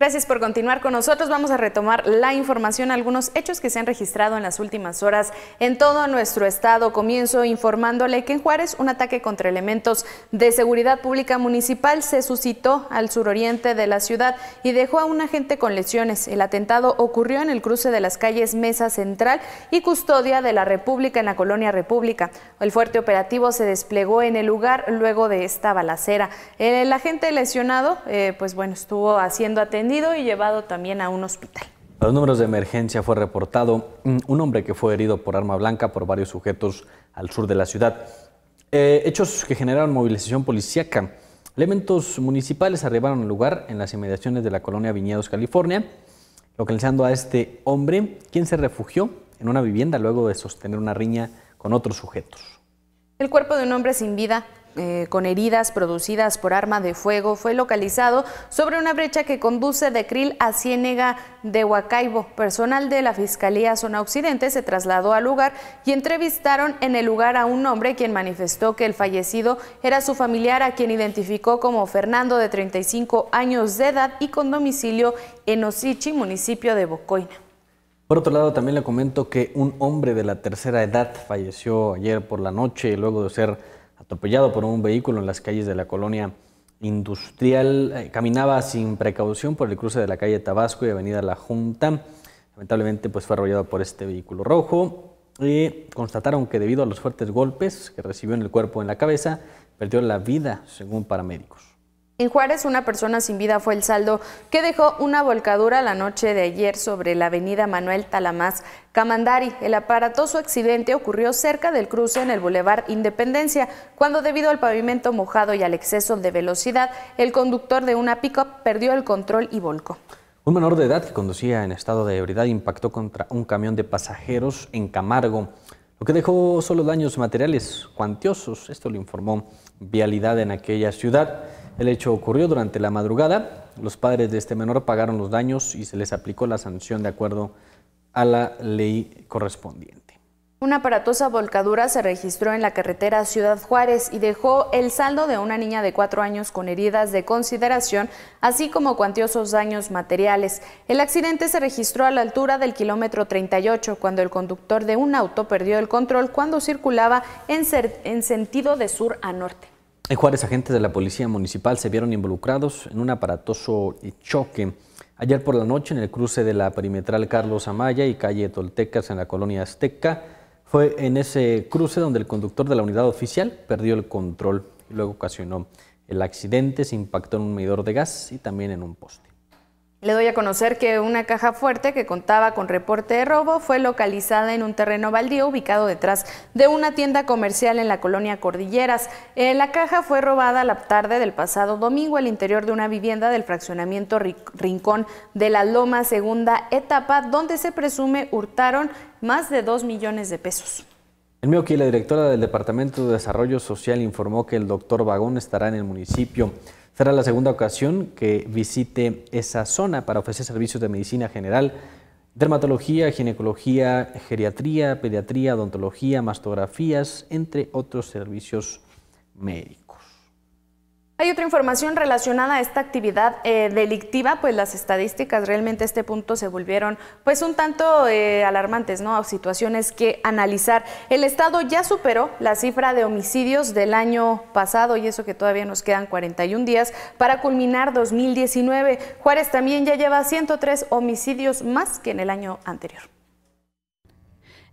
Gracias por continuar con nosotros. Vamos a retomar la información, algunos hechos que se han registrado en las últimas horas en todo nuestro estado. Comienzo informándole que en Juárez un ataque contra elementos de seguridad pública municipal se suscitó al suroriente de la ciudad y dejó a un agente con lesiones. El atentado ocurrió en el cruce de las calles Mesa Central y Custodia de la República en la colonia República. El fuerte operativo se desplegó en el lugar luego de esta balacera. El agente lesionado, eh, pues bueno, estuvo haciendo atención y llevado también a un hospital. A los números de emergencia fue reportado mm, un hombre que fue herido por arma blanca por varios sujetos al sur de la ciudad. Eh, hechos que generaron movilización policíaca. Elementos municipales arribaron al lugar en las inmediaciones de la colonia Viñedos, California, localizando a este hombre, quien se refugió en una vivienda luego de sostener una riña con otros sujetos. El cuerpo de un hombre sin vida eh, con heridas producidas por arma de fuego fue localizado sobre una brecha que conduce de Krill a Ciénega de Huacaibo. Personal de la Fiscalía Zona Occidente se trasladó al lugar y entrevistaron en el lugar a un hombre quien manifestó que el fallecido era su familiar a quien identificó como Fernando de 35 años de edad y con domicilio en Osichi, municipio de Bocoina. Por otro lado, también le comento que un hombre de la tercera edad falleció ayer por la noche luego de ser atropellado por un vehículo en las calles de la colonia industrial. Eh, caminaba sin precaución por el cruce de la calle Tabasco y Avenida La Junta. Lamentablemente pues, fue arrollado por este vehículo rojo. Y constataron que debido a los fuertes golpes que recibió en el cuerpo y en la cabeza, perdió la vida, según paramédicos. En Juárez, una persona sin vida fue el saldo que dejó una volcadura la noche de ayer sobre la avenida Manuel Talamás Camandari. El aparatoso accidente ocurrió cerca del cruce en el Boulevard Independencia, cuando debido al pavimento mojado y al exceso de velocidad, el conductor de una pick-up perdió el control y volcó. Un menor de edad que conducía en estado de ebriedad impactó contra un camión de pasajeros en Camargo, lo que dejó solo daños materiales cuantiosos. Esto lo informó Vialidad en aquella ciudad. El hecho ocurrió durante la madrugada. Los padres de este menor pagaron los daños y se les aplicó la sanción de acuerdo a la ley correspondiente. Una aparatosa volcadura se registró en la carretera Ciudad Juárez y dejó el saldo de una niña de cuatro años con heridas de consideración, así como cuantiosos daños materiales. El accidente se registró a la altura del kilómetro 38, cuando el conductor de un auto perdió el control cuando circulaba en, en sentido de sur a norte. En Juárez, agentes de la Policía Municipal se vieron involucrados en un aparatoso choque ayer por la noche en el cruce de la perimetral Carlos Amaya y calle Toltecas en la colonia Azteca. Fue en ese cruce donde el conductor de la unidad oficial perdió el control y luego ocasionó el accidente. Se impactó en un medidor de gas y también en un poste. Le doy a conocer que una caja fuerte que contaba con reporte de robo fue localizada en un terreno baldío ubicado detrás de una tienda comercial en la colonia Cordilleras. Eh, la caja fue robada la tarde del pasado domingo al interior de una vivienda del fraccionamiento Rincón de la Loma, segunda etapa, donde se presume hurtaron más de 2 millones de pesos. En aquí, la directora del Departamento de Desarrollo Social informó que el doctor Vagón estará en el municipio. Será la segunda ocasión que visite esa zona para ofrecer servicios de medicina general, dermatología, ginecología, geriatría, pediatría, odontología, mastografías, entre otros servicios médicos. Hay otra información relacionada a esta actividad eh, delictiva, pues las estadísticas realmente a este punto se volvieron pues un tanto eh, alarmantes, ¿no? Situaciones que analizar. El Estado ya superó la cifra de homicidios del año pasado y eso que todavía nos quedan 41 días para culminar 2019. Juárez también ya lleva 103 homicidios más que en el año anterior.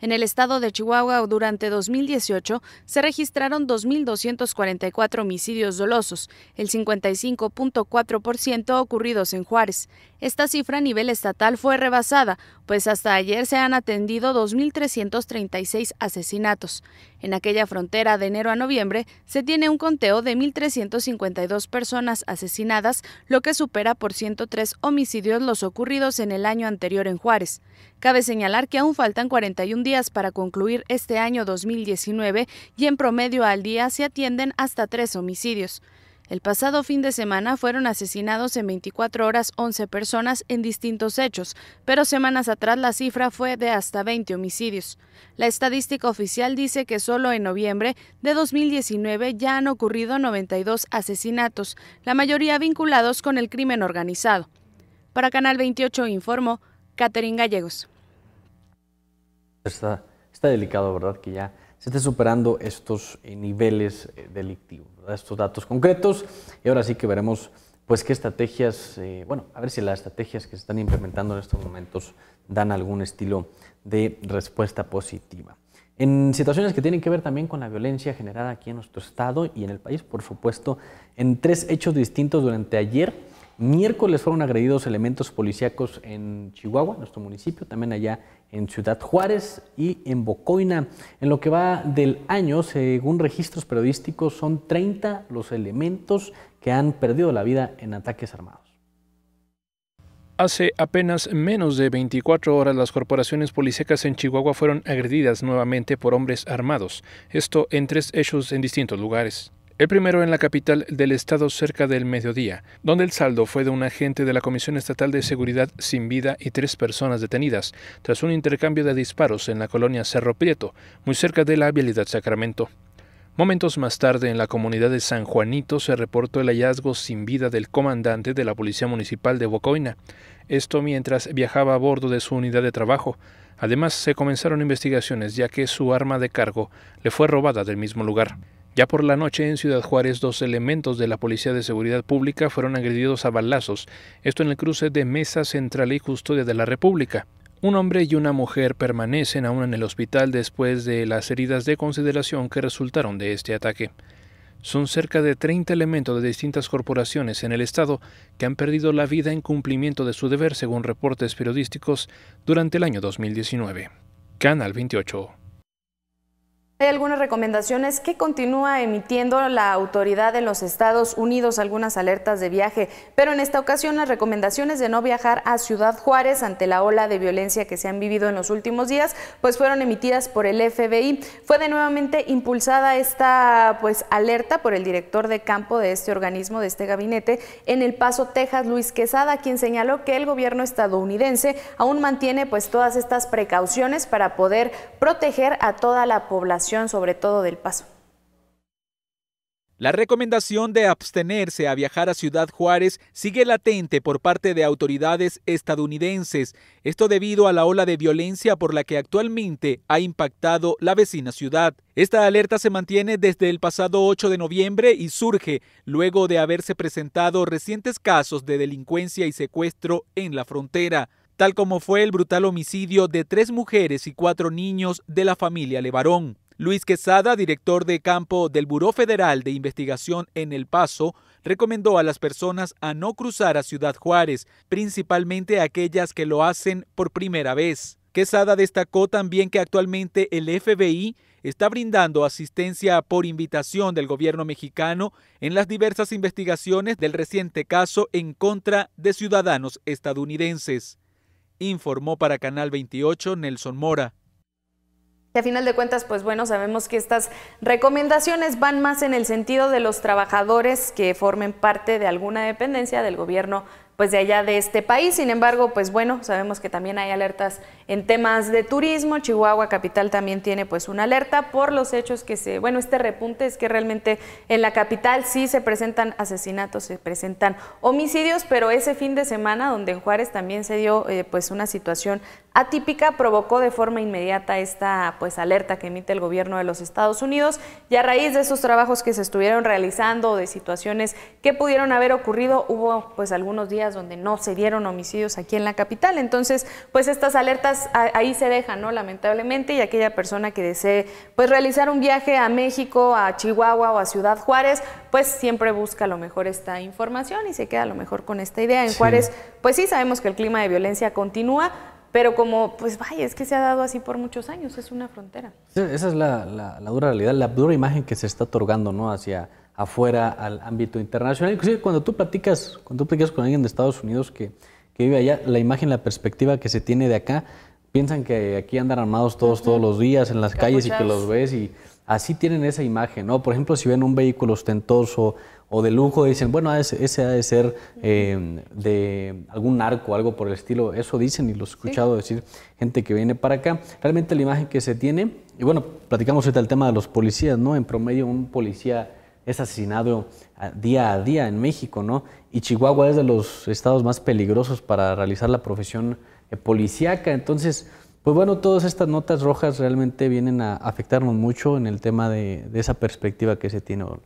En el estado de Chihuahua durante 2018 se registraron 2.244 homicidios dolosos, el 55.4% ocurridos en Juárez esta cifra a nivel estatal fue rebasada, pues hasta ayer se han atendido 2.336 asesinatos. En aquella frontera de enero a noviembre se tiene un conteo de 1.352 personas asesinadas, lo que supera por 103 homicidios los ocurridos en el año anterior en Juárez. Cabe señalar que aún faltan 41 días para concluir este año 2019 y en promedio al día se atienden hasta tres homicidios. El pasado fin de semana fueron asesinados en 24 horas 11 personas en distintos hechos, pero semanas atrás la cifra fue de hasta 20 homicidios. La estadística oficial dice que solo en noviembre de 2019 ya han ocurrido 92 asesinatos, la mayoría vinculados con el crimen organizado. Para Canal 28 informó Catherine Gallegos está delicado, ¿verdad? Que ya se esté superando estos eh, niveles eh, delictivos, estos datos concretos. Y ahora sí que veremos, pues, qué estrategias, eh, bueno, a ver si las estrategias que se están implementando en estos momentos dan algún estilo de respuesta positiva. En situaciones que tienen que ver también con la violencia generada aquí en nuestro estado y en el país, por supuesto, en tres hechos distintos durante ayer. Miércoles fueron agredidos elementos policíacos en Chihuahua, nuestro municipio, también allá en Ciudad Juárez y en Bocoina. En lo que va del año, según registros periodísticos, son 30 los elementos que han perdido la vida en ataques armados. Hace apenas menos de 24 horas las corporaciones policíacas en Chihuahua fueron agredidas nuevamente por hombres armados, esto en tres hechos en distintos lugares. El primero en la capital del estado cerca del mediodía, donde el saldo fue de un agente de la Comisión Estatal de Seguridad sin vida y tres personas detenidas, tras un intercambio de disparos en la colonia Cerro Prieto, muy cerca de la vialidad Sacramento. Momentos más tarde, en la comunidad de San Juanito se reportó el hallazgo sin vida del comandante de la Policía Municipal de Bocoina, esto mientras viajaba a bordo de su unidad de trabajo. Además, se comenzaron investigaciones ya que su arma de cargo le fue robada del mismo lugar. Ya por la noche en Ciudad Juárez, dos elementos de la Policía de Seguridad Pública fueron agredidos a balazos, esto en el cruce de Mesa Central y Custodia de la República. Un hombre y una mujer permanecen aún en el hospital después de las heridas de consideración que resultaron de este ataque. Son cerca de 30 elementos de distintas corporaciones en el Estado que han perdido la vida en cumplimiento de su deber según reportes periodísticos durante el año 2019. Canal 28. Hay algunas recomendaciones que continúa emitiendo la autoridad en los Estados Unidos, algunas alertas de viaje, pero en esta ocasión las recomendaciones de no viajar a Ciudad Juárez ante la ola de violencia que se han vivido en los últimos días, pues fueron emitidas por el FBI. Fue de nuevamente impulsada esta pues alerta por el director de campo de este organismo, de este gabinete, en El Paso, Texas, Luis Quesada, quien señaló que el gobierno estadounidense aún mantiene pues todas estas precauciones para poder proteger a toda la población sobre todo del paso. La recomendación de abstenerse a viajar a Ciudad Juárez sigue latente por parte de autoridades estadounidenses, esto debido a la ola de violencia por la que actualmente ha impactado la vecina ciudad. Esta alerta se mantiene desde el pasado 8 de noviembre y surge luego de haberse presentado recientes casos de delincuencia y secuestro en la frontera, tal como fue el brutal homicidio de tres mujeres y cuatro niños de la familia Levarón. Luis Quesada, director de campo del Buró Federal de Investigación en El Paso, recomendó a las personas a no cruzar a Ciudad Juárez, principalmente a aquellas que lo hacen por primera vez. Quesada destacó también que actualmente el FBI está brindando asistencia por invitación del gobierno mexicano en las diversas investigaciones del reciente caso en contra de ciudadanos estadounidenses. Informó para Canal 28 Nelson Mora. Y a final de cuentas, pues bueno, sabemos que estas recomendaciones van más en el sentido de los trabajadores que formen parte de alguna dependencia del gobierno pues de allá de este país. Sin embargo, pues bueno, sabemos que también hay alertas en temas de turismo, Chihuahua capital también tiene pues una alerta por los hechos que se, bueno, este repunte es que realmente en la capital sí se presentan asesinatos, se presentan homicidios, pero ese fin de semana donde en Juárez también se dio eh, pues una situación atípica provocó de forma inmediata esta pues alerta que emite el gobierno de los Estados Unidos y a raíz de esos trabajos que se estuvieron realizando o de situaciones que pudieron haber ocurrido, hubo pues algunos días donde no se dieron homicidios aquí en la capital, entonces pues estas alertas ahí se deja, ¿no? Lamentablemente, y aquella persona que desee pues realizar un viaje a México, a Chihuahua o a Ciudad Juárez, pues siempre busca a lo mejor esta información y se queda a lo mejor con esta idea. En Juárez, pues sí sabemos que el clima de violencia continúa, pero como, pues vaya, es que se ha dado así por muchos años, es una frontera. esa es la, dura realidad, la dura imagen que se está otorgando, ¿no? Hacia afuera, al ámbito internacional. Inclusive cuando tú platicas, cuando tú platicas con alguien de Estados Unidos que que vive allá, la imagen, la perspectiva que se tiene de acá, piensan que aquí andan armados todos, todos los días en las calles y que los ves y así tienen esa imagen, ¿no? Por ejemplo, si ven un vehículo ostentoso o de lujo, dicen, bueno, ese, ha de ser eh, de algún narco, algo por el estilo. Eso dicen y lo he escuchado decir gente que viene para acá. Realmente la imagen que se tiene, y bueno, platicamos ahorita el tema de los policías, ¿no? En promedio un policía es asesinado día a día en México, ¿no? Y Chihuahua es de los estados más peligrosos para realizar la profesión eh, policíaca. Entonces, pues bueno, todas estas notas rojas realmente vienen a afectarnos mucho en el tema de, esa perspectiva que se tiene o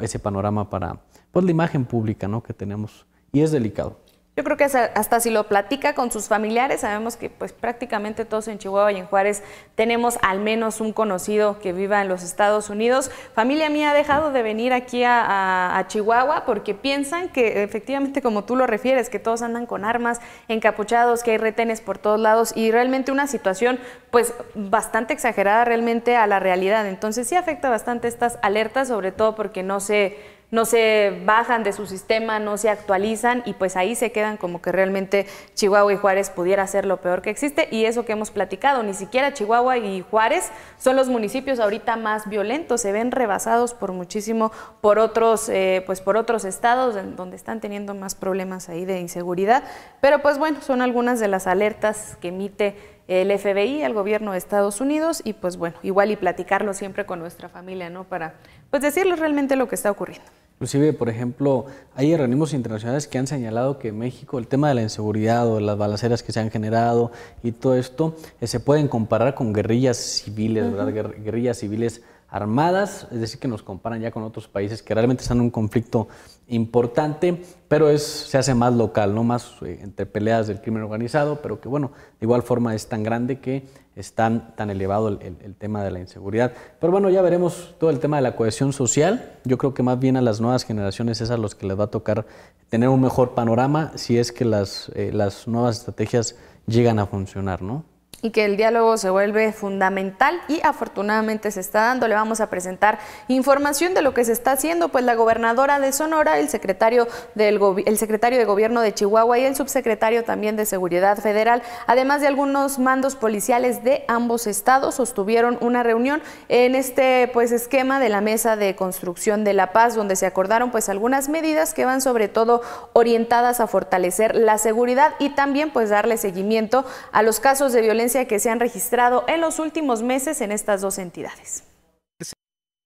ese panorama para pues, la imagen pública ¿no? que tenemos. Y es delicado. Yo creo que hasta si lo platica con sus familiares, sabemos que pues prácticamente todos en Chihuahua y en Juárez tenemos al menos un conocido que viva en los Estados Unidos. Familia mía ha dejado de venir aquí a, Chihuahua porque piensan que efectivamente, como tú lo refieres, que todos andan con armas, encapuchados, que hay retenes por todos lados y realmente una situación pues bastante exagerada realmente a la realidad. Entonces sí afecta bastante estas alertas, sobre todo porque no se no se bajan de su sistema, no se actualizan y pues ahí se quedan como que realmente Chihuahua y Juárez pudiera ser lo peor que existe y eso que hemos platicado, ni siquiera Chihuahua y Juárez son los municipios ahorita más violentos, se ven rebasados por muchísimo por otros, eh, pues por otros estados donde están teniendo más problemas ahí de inseguridad, pero pues bueno, son algunas de las alertas que emite el FBI, al gobierno de Estados Unidos y pues bueno, igual y platicarlo siempre con nuestra familia, ¿no? Para pues decirles realmente lo que está ocurriendo. Inclusive, por ejemplo, hay organismos internacionales que han señalado que México, el tema de la inseguridad o las balaceras que se han generado y todo esto, eh, se pueden comparar con guerrillas civiles, Guerrillas civiles armadas, es decir, que nos comparan ya con otros países que realmente están en un conflicto importante, pero es, se hace más local, no más eh, entre peleas del crimen organizado, pero que bueno, de igual forma es tan grande que es tan, elevado el, tema de la inseguridad. Pero bueno, ya veremos todo el tema de la cohesión social. Yo creo que más bien a las nuevas generaciones es a los que les va a tocar tener un mejor panorama si es que las, eh, las nuevas estrategias llegan a funcionar, ¿no? y que el diálogo se vuelve fundamental y afortunadamente se está dando. Le vamos a presentar información de lo que se está haciendo, pues la gobernadora de Sonora, el secretario, del el secretario de Gobierno de Chihuahua y el subsecretario también de Seguridad Federal, además de algunos mandos policiales de ambos estados, sostuvieron una reunión en este pues esquema de la Mesa de Construcción de la Paz, donde se acordaron pues algunas medidas que van sobre todo orientadas a fortalecer la seguridad y también pues darle seguimiento a los casos de violencia que se han registrado en los últimos meses en estas dos entidades.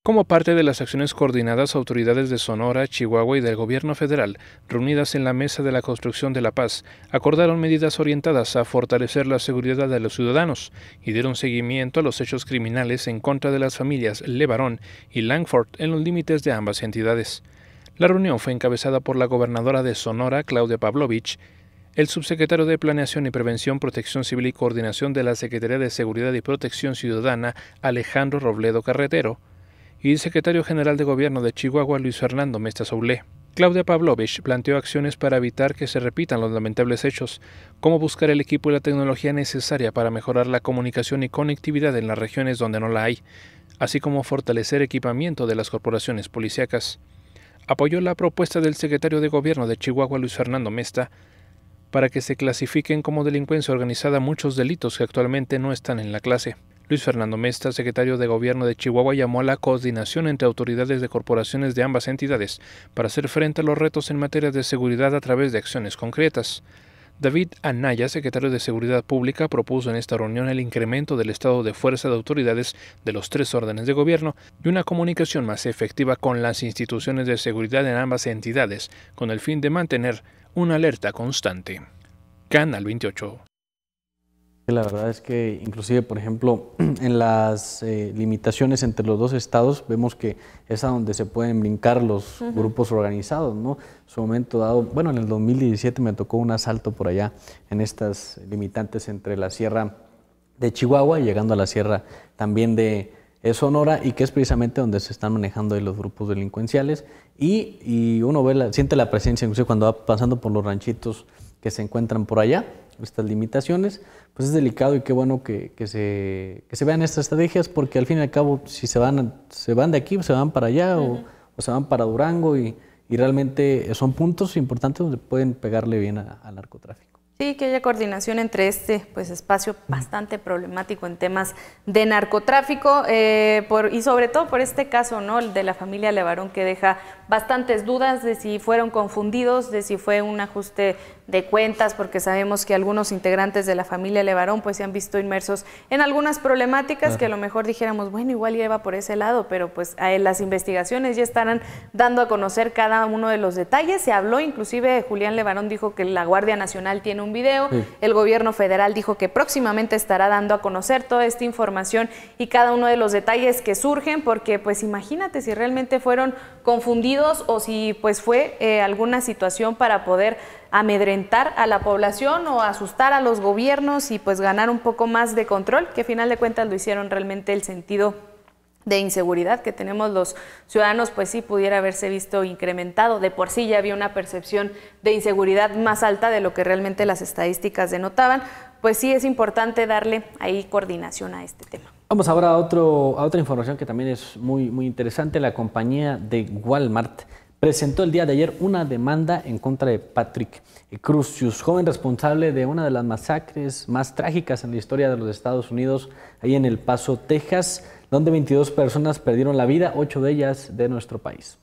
Como parte de las acciones coordinadas, autoridades de Sonora, Chihuahua y del Gobierno federal, reunidas en la Mesa de la Construcción de la Paz, acordaron medidas orientadas a fortalecer la seguridad de los ciudadanos y dieron seguimiento a los hechos criminales en contra de las familias Levarón y Langford en los límites de ambas entidades. La reunión fue encabezada por la gobernadora de Sonora, Claudia Pavlovich, el subsecretario de Planeación y Prevención, Protección Civil y Coordinación de la Secretaría de Seguridad y Protección Ciudadana, Alejandro Robledo Carretero, y el secretario general de Gobierno de Chihuahua, Luis Fernando Mesta Soule. Claudia Pavlovich planteó acciones para evitar que se repitan los lamentables hechos, como buscar el equipo y la tecnología necesaria para mejorar la comunicación y conectividad en las regiones donde no la hay, así como fortalecer equipamiento de las corporaciones policíacas. Apoyó la propuesta del secretario de Gobierno de Chihuahua, Luis Fernando Mesta, para que se clasifiquen como delincuencia organizada muchos delitos que actualmente no están en la clase. Luis Fernando Mesta, secretario de Gobierno de Chihuahua, llamó a la coordinación entre autoridades de corporaciones de ambas entidades para hacer frente a los retos en materia de seguridad a través de acciones concretas. David Anaya, secretario de Seguridad Pública, propuso en esta reunión el incremento del estado de fuerza de autoridades de los tres órdenes de gobierno y una comunicación más efectiva con las instituciones de seguridad en ambas entidades, con el fin de mantener una alerta constante. Canal 28. La verdad es que inclusive, por ejemplo, en las eh, limitaciones entre los dos estados vemos que es a donde se pueden brincar los grupos organizados, ¿no? Su momento dado, bueno, en el 2017 me tocó un asalto por allá en estas limitantes entre la sierra de Chihuahua y llegando a la sierra también de es Sonora y que es precisamente donde se están manejando ahí los grupos delincuenciales y, uno ve la, siente la presencia, inclusive cuando va pasando por los ranchitos que se encuentran por allá, estas limitaciones, pues es delicado y qué bueno que, se, se vean estas estrategias porque al fin y al cabo si se van, se van de aquí, se van para allá o, se van para Durango y, realmente son puntos importantes donde pueden pegarle bien al narcotráfico. Sí, que haya coordinación entre este pues, espacio bastante problemático en temas de narcotráfico eh, y sobre todo por este caso ¿no? El de la familia Levarón que deja bastantes dudas de si fueron confundidos, de si fue un ajuste de cuentas, porque sabemos que algunos integrantes de la familia Levarón pues, se han visto inmersos en algunas problemáticas que a lo mejor dijéramos, bueno, igual lleva por ese lado, pero pues las investigaciones ya estarán dando a conocer cada uno de los detalles. Se habló, inclusive Julián Levarón dijo que la Guardia Nacional tiene un video. El gobierno federal dijo que próximamente estará dando a conocer toda esta información y cada uno de los detalles que surgen, porque pues imagínate si realmente fueron confundidos o si pues fue eh, alguna situación para poder amedrentar a la población o asustar a los gobiernos y pues ganar un poco más de control, que a final de cuentas lo hicieron realmente el sentido de inseguridad que tenemos los ciudadanos, pues sí pudiera haberse visto incrementado. De por sí ya había una percepción de inseguridad más alta de lo que realmente las estadísticas denotaban, pues sí es importante darle ahí coordinación a este tema. Vamos ahora a, otro, a otra información que también es muy, muy interesante. La compañía de Walmart presentó el día de ayer una demanda en contra de Patrick Crucius, joven responsable de una de las masacres más trágicas en la historia de los Estados Unidos, ahí en El Paso, Texas donde 22 personas perdieron la vida, 8 de ellas de nuestro país.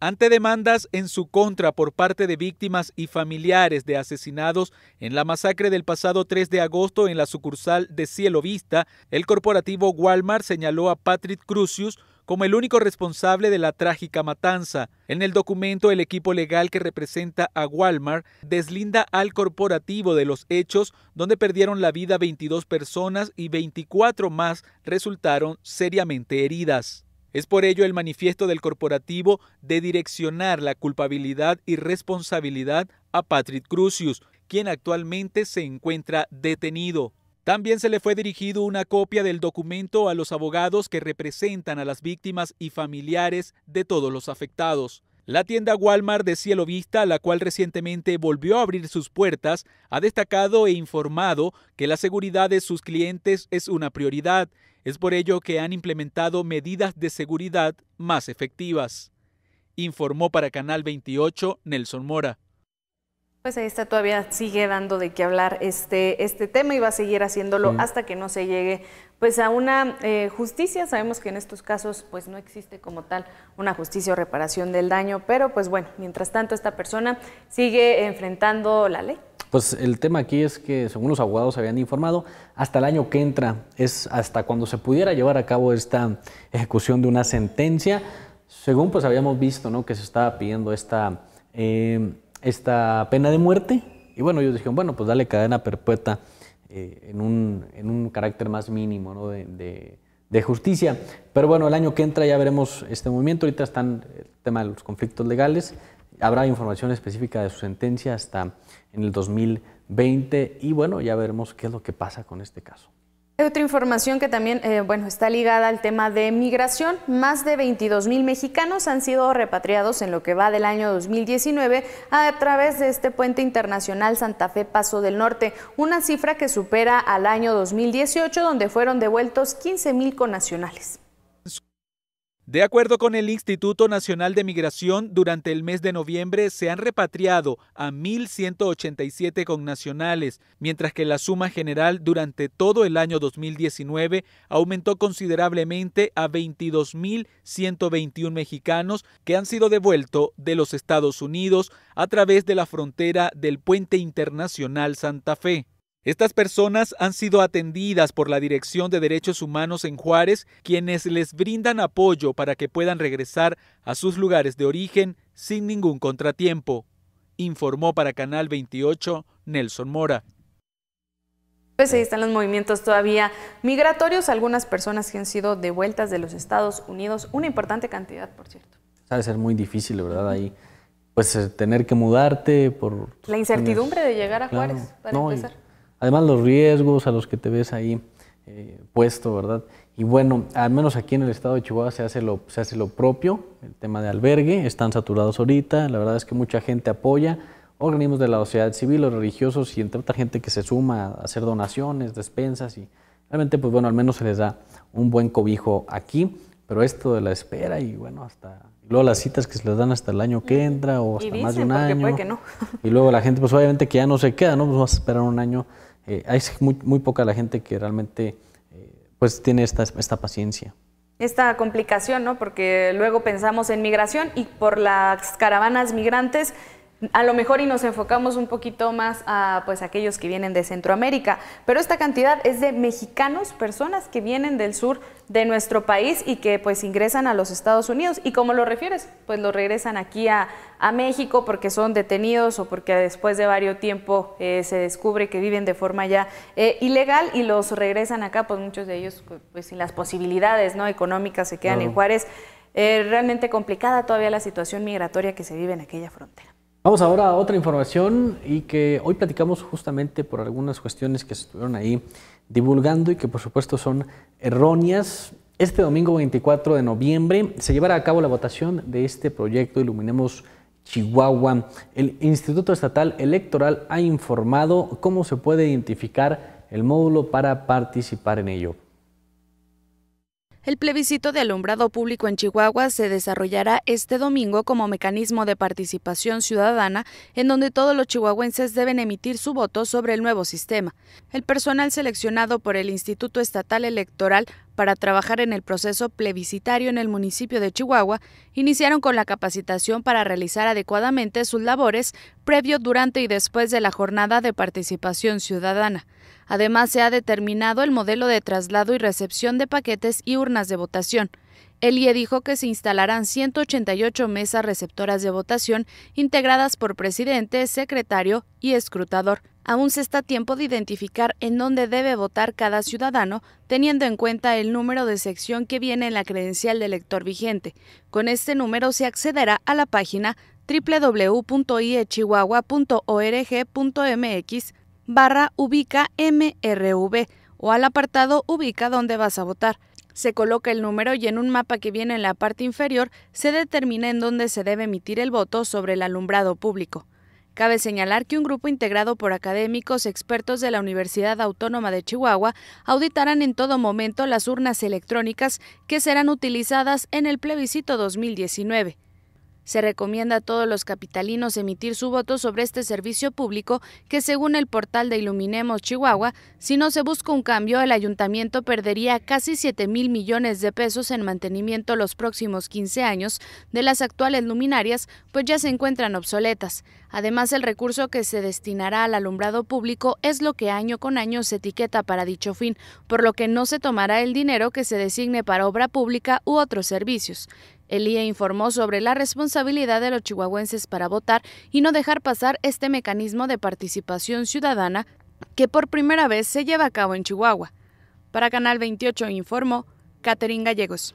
Ante demandas en su contra por parte de víctimas y familiares de asesinados en la masacre del pasado 3 de agosto en la sucursal de Cielo Vista, el corporativo Walmart señaló a Patrick Crucius como el único responsable de la trágica matanza. En el documento, el equipo legal que representa a Walmart deslinda al corporativo de los hechos donde perdieron la vida 22 personas y 24 más resultaron seriamente heridas. Es por ello el manifiesto del corporativo de direccionar la culpabilidad y responsabilidad a Patrick Crucius, quien actualmente se encuentra detenido. También se le fue dirigido una copia del documento a los abogados que representan a las víctimas y familiares de todos los afectados. La tienda Walmart de Cielo Vista, la cual recientemente volvió a abrir sus puertas, ha destacado e informado que la seguridad de sus clientes es una prioridad. Es por ello que han implementado medidas de seguridad más efectivas. Informó para Canal 28 Nelson Mora. Pues ahí está, todavía sigue dando de qué hablar este, este tema y va a seguir haciéndolo hasta que no se llegue pues a una eh, justicia. Sabemos que en estos casos pues no existe como tal una justicia o reparación del daño, pero pues bueno, mientras tanto esta persona sigue enfrentando la ley. Pues el tema aquí es que, según los abogados habían informado, hasta el año que entra es hasta cuando se pudiera llevar a cabo esta ejecución de una sentencia. Según pues habíamos visto, ¿no? Que se estaba pidiendo esta eh, esta pena de muerte. Y bueno, ellos dijeron, bueno, pues dale cadena perpetua eh, en, un, en, un, carácter más mínimo de, de, justicia. Pero bueno, el año que entra ya veremos este movimiento. Ahorita están eh, el tema de los conflictos legales. Habrá información específica de su sentencia hasta en el 2020. Y bueno, ya veremos qué es lo que pasa con este caso. Otra información que también eh, bueno, está ligada al tema de migración. Más de 22 mil mexicanos han sido repatriados en lo que va del año 2019 a través de este puente internacional Santa Fe Paso del Norte, una cifra que supera al año 2018 donde fueron devueltos 15 mil conacionales. De acuerdo con el Instituto Nacional de Migración, durante el mes de noviembre se han repatriado a 1.187 connacionales, mientras que la suma general durante todo el año 2019 aumentó considerablemente a 22.121 mexicanos que han sido devueltos de los Estados Unidos a través de la frontera del Puente Internacional Santa Fe. Estas personas han sido atendidas por la Dirección de Derechos Humanos en Juárez, quienes les brindan apoyo para que puedan regresar a sus lugares de origen sin ningún contratiempo, informó para Canal 28 Nelson Mora. Pues ahí están los movimientos todavía migratorios, algunas personas que han sido devueltas de los Estados Unidos, una importante cantidad, por cierto. Sabe ser muy difícil, ¿verdad? Ahí pues eh, tener que mudarte por... La incertidumbre de llegar a Juárez, para empezar. Además los riesgos a los que te ves ahí eh, puesto, ¿verdad? Y bueno, al menos aquí en el estado de Chihuahua se hace, lo, se hace lo propio, el tema de albergue, están saturados ahorita, la verdad es que mucha gente apoya, organismos de la sociedad civil, los religiosos y entre otra gente que se suma a hacer donaciones, despensas y realmente pues bueno, al menos se les da un buen cobijo aquí, pero esto de la espera y bueno, hasta luego las citas que se les dan hasta el año que mm, entra o hasta más de un año. Y luego la gente pues obviamente que ya no se queda, ¿no? Pues vas a esperar un año eh, hay muy, muy, poca la gente que realmente eh, pues tiene esta, esta paciencia esta complicación, ¿no? Porque luego pensamos en migración y por las caravanas migrantes a lo mejor y nos enfocamos un poquito más a pues aquellos que vienen de Centroamérica, pero esta cantidad es de mexicanos, personas que vienen del sur de nuestro país y que pues ingresan a los Estados Unidos y como lo refieres, pues los regresan aquí a, México porque son detenidos o porque después de varios tiempo eh, se descubre que viven de forma ya eh, ilegal y los regresan acá, pues muchos de ellos pues, pues sin las posibilidades no económicas se quedan en Juárez. Eh, realmente complicada todavía la situación migratoria que se vive en aquella frontera. Vamos ahora a otra información y que hoy platicamos justamente por algunas cuestiones que se estuvieron ahí divulgando y que por supuesto son erróneas. Este domingo 24 de noviembre se llevará a cabo la votación de este proyecto Iluminemos Chihuahua. El Instituto Estatal Electoral ha informado cómo se puede identificar el módulo para participar en ello. El plebiscito de alumbrado público en Chihuahua se desarrollará este domingo como mecanismo de participación ciudadana en donde todos los chihuahuenses deben emitir su voto sobre el nuevo sistema. El personal seleccionado por el Instituto Estatal Electoral para trabajar en el proceso plebiscitario en el municipio de Chihuahua, iniciaron con la capacitación para realizar adecuadamente sus labores previo, durante y después de la jornada de participación ciudadana. Además, se ha determinado el modelo de traslado y recepción de paquetes y urnas de votación. El IE dijo que se instalarán 188 mesas receptoras de votación integradas por presidente, secretario y escrutador. Aún se está a tiempo de identificar en dónde debe votar cada ciudadano, teniendo en cuenta el número de sección que viene en la credencial de elector vigente. Con este número se accederá a la página www.iechihuahua.org.mx barra ubica MRV o al apartado ubica donde vas a votar. Se coloca el número y en un mapa que viene en la parte inferior se determina en dónde se debe emitir el voto sobre el alumbrado público. Cabe señalar que un grupo integrado por académicos expertos de la Universidad Autónoma de Chihuahua auditarán en todo momento las urnas electrónicas que serán utilizadas en el plebiscito 2019. Se recomienda a todos los capitalinos emitir su voto sobre este servicio público que según el portal de Iluminemos Chihuahua, si no se busca un cambio, el ayuntamiento perdería casi 7 mil millones de pesos en mantenimiento los próximos 15 años de las actuales luminarias, pues ya se encuentran obsoletas. Además, el recurso que se destinará al alumbrado público es lo que año con año se etiqueta para dicho fin, por lo que no se tomará el dinero que se designe para obra pública u otros servicios. El IE informó sobre la responsabilidad de los chihuahuenses para votar y no dejar pasar este mecanismo de participación ciudadana que por primera vez se lleva a cabo en Chihuahua. Para Canal 28 informó Catherine Gallegos.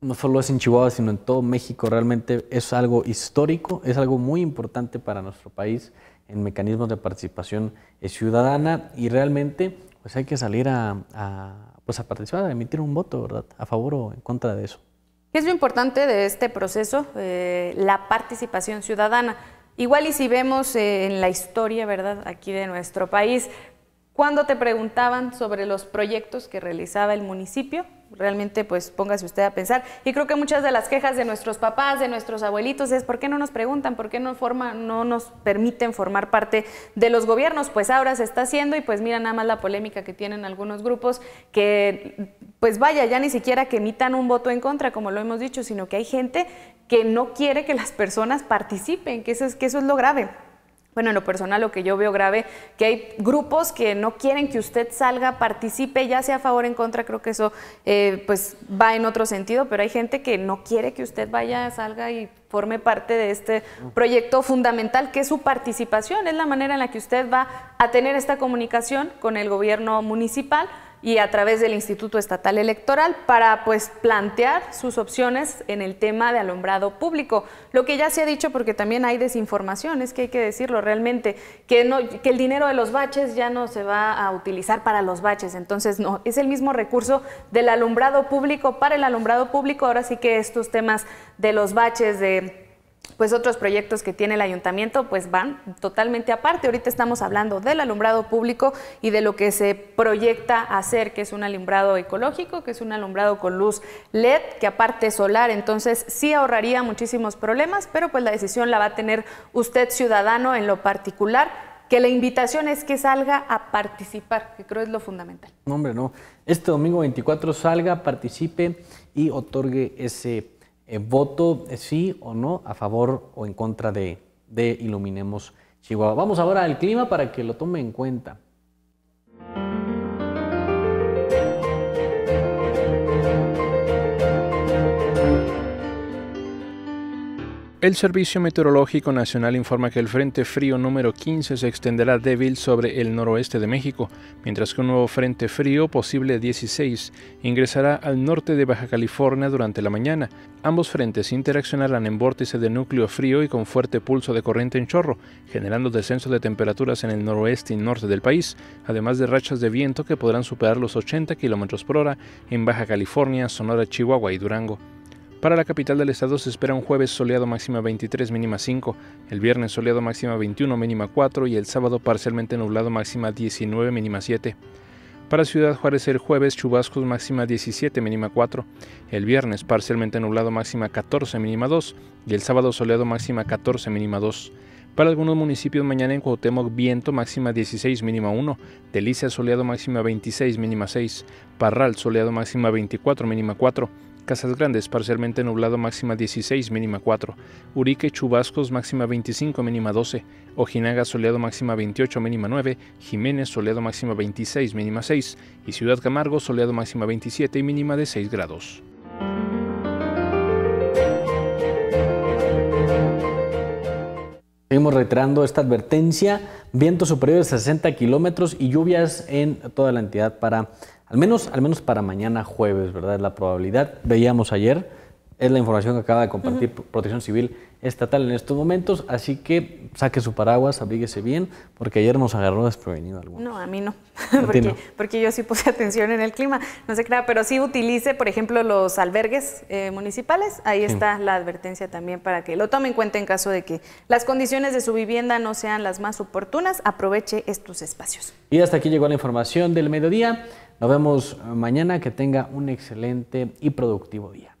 No solo es en Chihuahua, sino en todo México. Realmente es algo histórico, es algo muy importante para nuestro país en mecanismos de participación eh, ciudadana y realmente pues hay que salir pues a participar, a emitir un voto, ¿verdad? A favor o en contra de eso. ¿Qué es lo importante de este proceso? Eh, la participación ciudadana. Igual y si vemos eh, en la historia, ¿verdad?, aquí de nuestro país, cuando te preguntaban sobre los proyectos que realizaba el municipio, realmente pues póngase usted a pensar. Y creo que muchas de las quejas de nuestros papás, de nuestros abuelitos es por qué no nos preguntan, por qué no, forma, no nos permiten formar parte de los gobiernos. Pues ahora se está haciendo y pues mira nada más la polémica que tienen algunos grupos que pues vaya, ya ni siquiera que emitan un voto en contra, como lo hemos dicho, sino que hay gente que no quiere que las personas participen, que eso es, que eso es lo grave bueno, en lo personal lo que yo veo grave, que hay grupos que no quieren que usted salga, participe, ya sea a favor o en contra, creo que eso eh, pues va en otro sentido, pero hay gente que no quiere que usted vaya, salga y forme parte de este proyecto fundamental que es su participación, es la manera en la que usted va a tener esta comunicación con el gobierno municipal y a través del Instituto Estatal Electoral para pues plantear sus opciones en el tema de alumbrado público. Lo que ya se ha dicho porque también hay desinformación, es que hay que decirlo realmente, que no que el dinero de los baches ya no se va a utilizar para los baches, entonces no, es el mismo recurso del alumbrado público para el alumbrado público, ahora sí que estos temas de los baches de pues otros proyectos que tiene el ayuntamiento pues van totalmente aparte. Ahorita estamos hablando del alumbrado público y de lo que se proyecta hacer, que es un alumbrado ecológico, que es un alumbrado con luz LED, que aparte es solar, entonces sí ahorraría muchísimos problemas, pero pues la decisión la va a tener usted ciudadano en lo particular que la invitación es que salga a participar, que creo es lo fundamental. hombre, no. Este domingo 24 salga, participe y otorgue ese eh, voto eh, sí o no a favor o en contra de, de Iluminemos Chihuahua. Vamos ahora al clima para que lo tome en cuenta. El Servicio Meteorológico Nacional informa que el Frente Frío número 15 se extenderá débil sobre el noroeste de México, mientras que un nuevo Frente Frío, posible 16, ingresará al norte de Baja California durante la mañana. Ambos frentes interaccionarán en vórtice de núcleo frío y con fuerte pulso de corriente en chorro, generando descenso de temperaturas en el noroeste y norte del país, además de rachas de viento que podrán superar los 80 km por hora en Baja California, Sonora, Chihuahua y Durango. Para la capital del estado se espera un jueves soleado máxima 23, mínima 5, el viernes soleado máxima 21, mínima 4 y el sábado parcialmente nublado máxima 19, mínima 7. Para Ciudad Juárez el jueves chubascos máxima 17, mínima 4, el viernes parcialmente nublado máxima 14, mínima 2 y el sábado soleado máxima 14, mínima 2. Para algunos municipios mañana en Cuauhtémoc viento máxima 16, mínima 1, Delicia soleado máxima 26, mínima 6, Parral soleado máxima 24, mínima 4, Casas Grandes, parcialmente nublado, máxima 16, mínima 4. Urique, chubascos, máxima 25, mínima 12. Ojinaga, soleado, máxima 28, mínima 9. Jiménez, soleado, máxima 26, mínima 6. Y Ciudad Camargo, soleado, máxima 27 y mínima de 6 grados. Seguimos reiterando esta advertencia, vientos superiores a 60 kilómetros y lluvias en toda la entidad para al menos, al menos para mañana jueves, ¿verdad? La probabilidad, veíamos ayer, es la información que acaba de compartir Protección Civil Estatal en estos momentos, así que saque su paraguas, abríguese bien, porque ayer nos agarró desprevenido algo. No, a mí no, porque, porque, yo sí puse atención en el clima, no se crea, pero sí utilice, por ejemplo, los albergues eh, municipales, ahí está la advertencia también para que lo tome en cuenta en caso de que las condiciones de su vivienda no sean las más oportunas, aproveche estos espacios. Y hasta aquí llegó la información del mediodía. Nos vemos mañana, que tenga un excelente y productivo día.